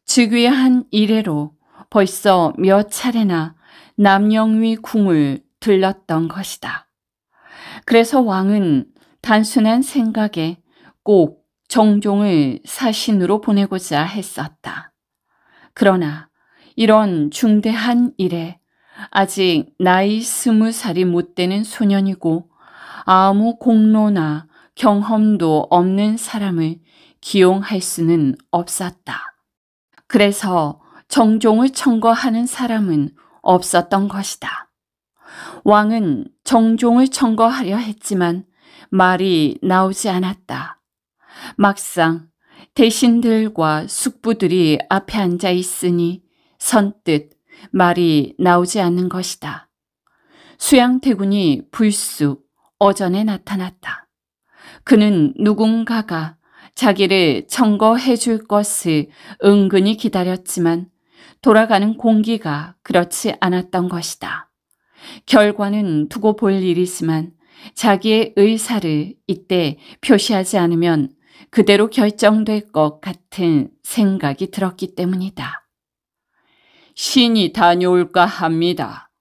즉위한 이래로 벌써 몇 차례나 남영위 궁을 들렀던 것이다. 그래서 왕은 단순한 생각에 꼭 정종을 사신으로 보내고자 했었다. 그러나 이런 중대한 일에 아직 나이 스무 살이 못 되는 소년이고 아무 공로나 경험도 없는 사람을 기용할 수는 없었다. 그래서 정종을 청거하는 사람은 없었던 것이다. 왕은 정종을 청거하려 했지만 말이 나오지 않았다. 막상 대신들과 숙부들이 앞에 앉아 있으니 선뜻 말이 나오지 않는 것이다. 수양태군이 불쑥 어전에 나타났다. 그는 누군가가 자기를 청거해 줄 것을 은근히 기다렸지만 돌아가는 공기가 그렇지 않았던 것이다. 결과는 두고 볼 일이지만 자기의 의사를 이때 표시하지 않으면 그대로 결정될 것 같은 생각이 들었기 때문이다. 신이 다녀올까 합니다.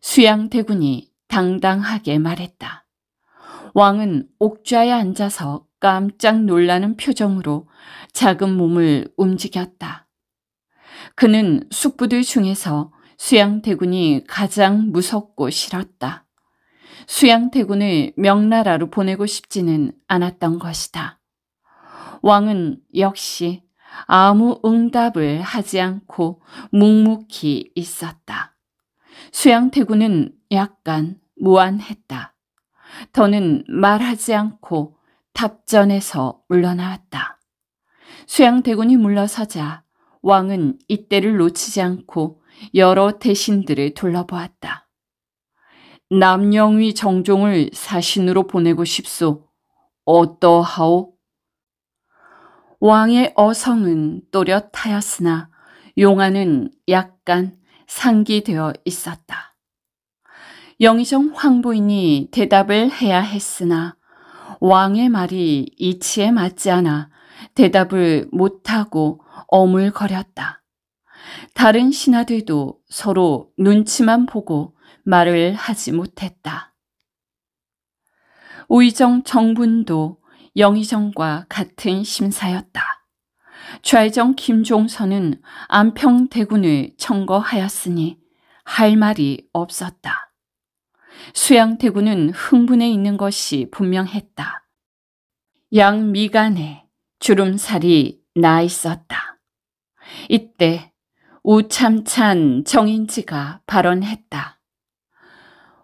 수양대군이 당당하게 말했다. 왕은 옥좌에 앉아서 깜짝 놀라는 표정으로 작은 몸을 움직였다. 그는 숙부들 중에서 수양대군이 가장 무섭고 싫었다. 수양태군을 명나라로 보내고 싶지는 않았던 것이다. 왕은 역시 아무 응답을 하지 않고 묵묵히 있었다. 수양태군은 약간 무안했다. 더는 말하지 않고 답전에서 물러나왔다. 수양대군이 물러서자 왕은 이때를 놓치지 않고 여러 대신들을 둘러보았다. 남영위 정종을 사신으로 보내고 싶소. 어떠하오? 왕의 어성은 또렷하였으나 용안은 약간 상기되어 있었다. 영의정 황부인이 대답을 해야 했으나 왕의 말이 이치에 맞지 않아 대답을 못하고 어물거렸다. 다른 신하들도 서로 눈치만 보고 말을 하지 못했다. 우의정 정분도 영희정과 같은 심사였다. 좌회정 김종선은 안평대군을 청거하였으니 할 말이 없었다. 수양대군은 흥분해 있는 것이 분명했다. 양미간에 주름살이 나 있었다. 이때 우참찬 정인지가 발언했다.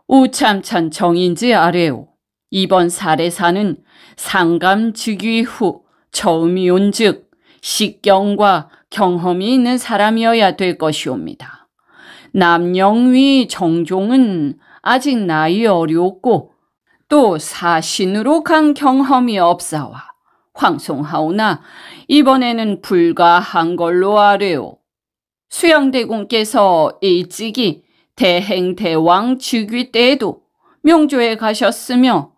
우참찬 정인지 아래오. 이번 사례사는 상감 즉위 후 처음이 온즉 식경과 경험이 있는 사람이어야 될 것이옵니다. 남영위 정종은 아직 나이 어리고또 사신으로 간 경험이 없사와 황송하오나 이번에는 불가한 걸로 아뢰오. 수양대군께서 일찍이 대행대왕 즉위 때에도 명조에 가셨으며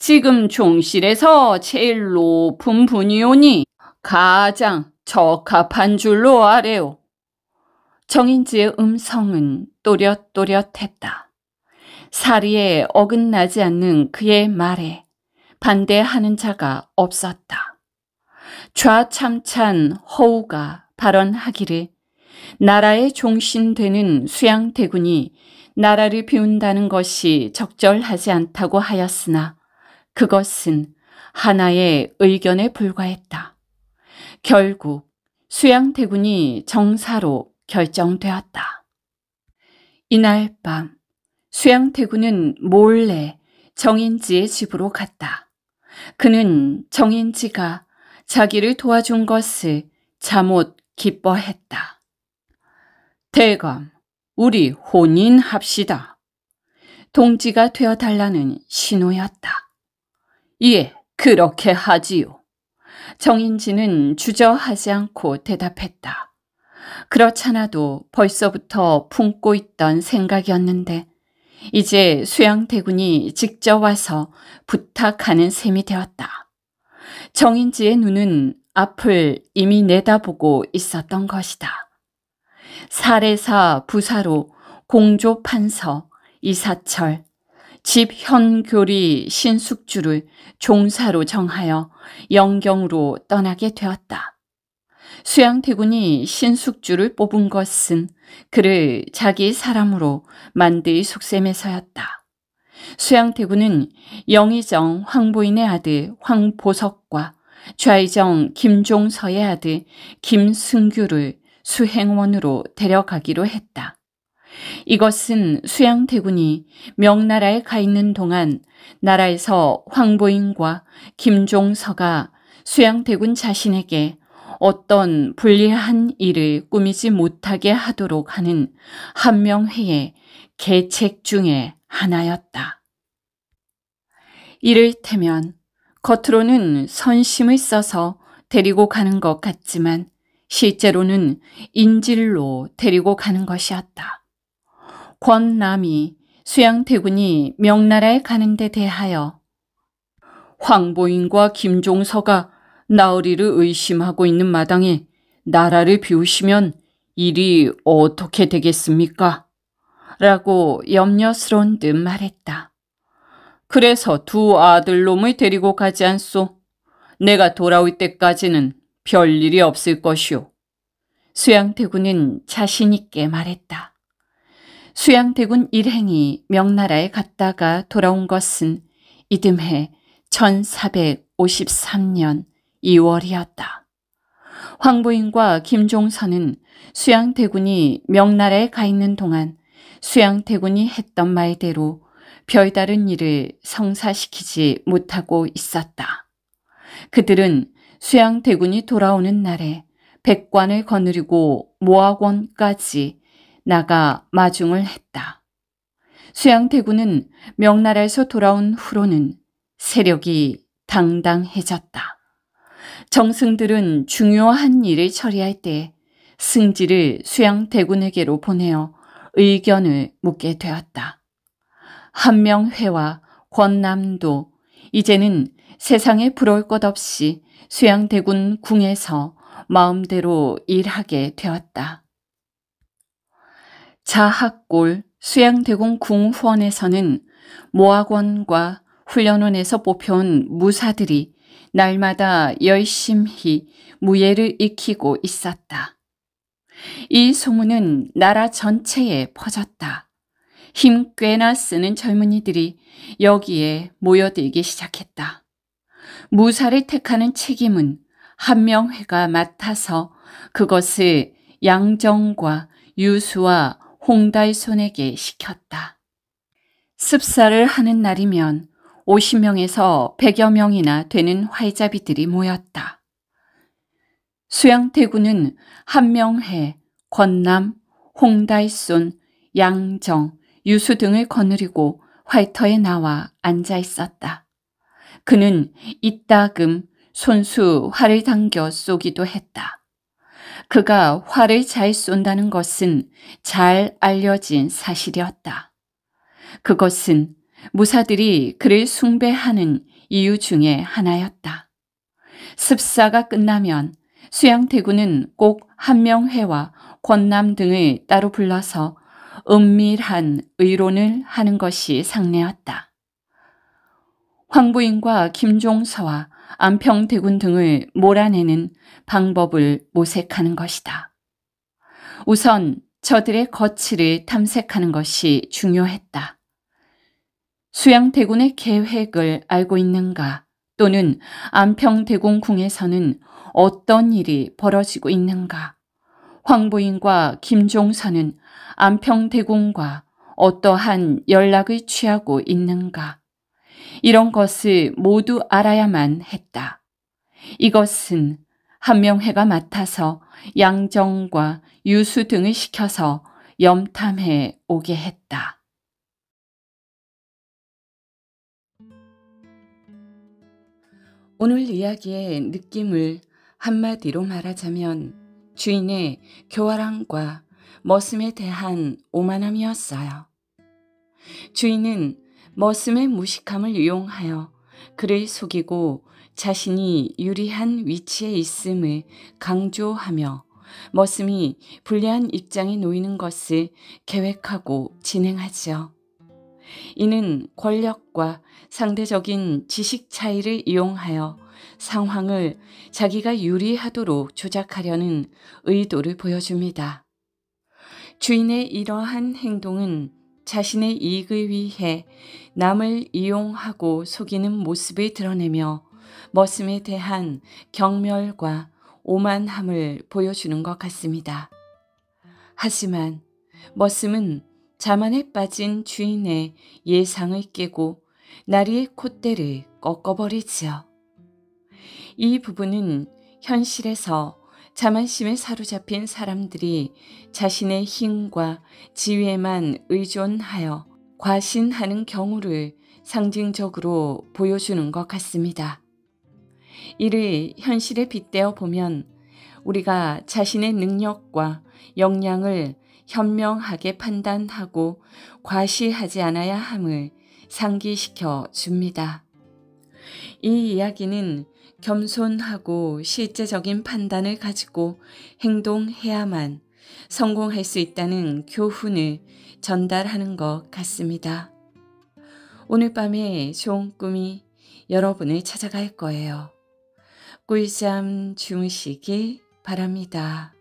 지금 종실에서 제일 높은 분이오니 가장 적합한 줄로 아래오. 정인지의 음성은 또렷또렷했다. 사리에 어긋나지 않는 그의 말에 반대하는 자가 없었다. 좌참찬 허우가 발언하기를 나라의 종신되는 수양대군이 나라를 비운다는 것이 적절하지 않다고 하였으나 그것은 하나의 의견에 불과했다. 결국 수양태군이 정사로 결정되었다. 이날 밤 수양태군은 몰래 정인지의 집으로 갔다. 그는 정인지가 자기를 도와준 것을 잠옷 기뻐했다. 대감, 우리 혼인합시다. 동지가 되어달라는 신호였다. 예, 그렇게 하지요. 정인지는 주저하지 않고 대답했다. 그렇잖아도 벌써부터 품고 있던 생각이었는데 이제 수양대군이 직접 와서 부탁하는 셈이 되었다. 정인지의 눈은 앞을 이미 내다보고 있었던 것이다. 사례사 부사로 공조판서 이사철 집현교리 신숙주를 종사로 정하여 영경으로 떠나게 되었다. 수양태군이 신숙주를 뽑은 것은 그를 자기 사람으로 만들 속셈에서였다. 수양태군은 영의정 황보인의 아들 황보석과 좌의정 김종서의 아들 김승규를 수행원으로 데려가기로 했다. 이것은 수양태군이 명나라에 가 있는 동안 나라에서 황보인과 김종서가 수양태군 자신에게 어떤 불리한 일을 꾸미지 못하게 하도록 하는 한명회의 계책 중에 하나였다. 이를테면 겉으로는 선심을 써서 데리고 가는 것 같지만 실제로는 인질로 데리고 가는 것이었다. 권남이 수양태군이 명나라에 가는 데 대하여 황보인과 김종서가 나으리를 의심하고 있는 마당에 나라를 비우시면 일이 어떻게 되겠습니까? 라고 염려스러운 듯 말했다. 그래서 두 아들놈을 데리고 가지 않소. 내가 돌아올 때까지는 별일이 없을 것이오. 수양태군은 자신있게 말했다. 수양태군 일행이 명나라에 갔다가 돌아온 것은 이듬해 1453년 2월이었다. 황보인과 김종선은 수양태군이 명나라에 가 있는 동안 수양태군이 했던 말대로 별다른 일을 성사시키지 못하고 있었다. 그들은 수양태군이 돌아오는 날에 백관을 거느리고 모학원까지 나가 마중을 했다. 수양태군은 명나라에서 돌아온 후로는 세력이 당당해졌다. 정승들은 중요한 일을 처리할 때 승지를 수양태군에게로 보내어 의견을 묻게 되었다. 한명회와 권남도 이제는 세상에 부러울 것 없이 수양대군 궁에서 마음대로 일하게 되었다. 자학골 수양대공 궁후원에서는 모학원과 훈련원에서 뽑혀온 무사들이 날마다 열심히 무예를 익히고 있었다. 이 소문은 나라 전체에 퍼졌다. 힘 꽤나 쓰는 젊은이들이 여기에 모여들기 시작했다. 무사를 택하는 책임은 한명회가 맡아서 그것을 양정과 유수와 홍달손에게 시켰다. 습사를 하는 날이면 50명에서 100여 명이나 되는 활자비들이 모였다. 수양태군은 한명해, 권남, 홍달손, 양정, 유수 등을 거느리고 활터에 나와 앉아 있었다. 그는 이따금 손수 활을 당겨 쏘기도 했다. 그가 활을 잘 쏜다는 것은 잘 알려진 사실이었다. 그것은 무사들이 그를 숭배하는 이유 중에 하나였다. 습사가 끝나면 수양태군은 꼭 한명회와 권남 등을 따로 불러서 은밀한 의론을 하는 것이 상례였다. 황부인과 김종서와 안평 대군 등을 몰아내는 방법을 모색하는 것이다. 우선 저들의 거치를 탐색하는 것이 중요했다. 수양 대군의 계획을 알고 있는가 또는 안평 대군 궁에서는 어떤 일이 벌어지고 있는가 황부인과 김종선은 안평 대군과 어떠한 연락을 취하고 있는가 이런 것을 모두 알아야만 했다. 이것은 한명회가 맡아서 양정과 유수 등을 시켜서 염탐해 오게 했다. 오늘 이야기의 느낌을 한마디로 말하자면 주인의 교활함과 머슴에 대한 오만함이었어요. 주인은 머슴의 무식함을 이용하여 그를 속이고 자신이 유리한 위치에 있음을 강조하며 머슴이 불리한 입장에 놓이는 것을 계획하고 진행하죠. 이는 권력과 상대적인 지식 차이를 이용하여 상황을 자기가 유리하도록 조작하려는 의도를 보여줍니다. 주인의 이러한 행동은 자신의 이익을 위해 남을 이용하고 속이는 모습을 드러내며 머슴에 대한 경멸과 오만함을 보여주는 것 같습니다. 하지만 머슴은 자만에 빠진 주인의 예상을 깨고 나리의 콧대를 꺾어버리지요. 이 부분은 현실에서 자만심에 사로잡힌 사람들이 자신의 힘과 지위에만 의존하여 과신하는 경우를 상징적으로 보여주는 것 같습니다. 이를 현실에 빗대어 보면 우리가 자신의 능력과 역량을 현명하게 판단하고 과시하지 않아야 함을 상기시켜 줍니다. 이 이야기는 겸손하고 실제적인 판단을 가지고 행동해야만 성공할 수 있다는 교훈을 전달하는 것 같습니다. 오늘 밤에 좋은 꿈이 여러분을 찾아갈 거예요. 꿀잠 주무시기 바랍니다.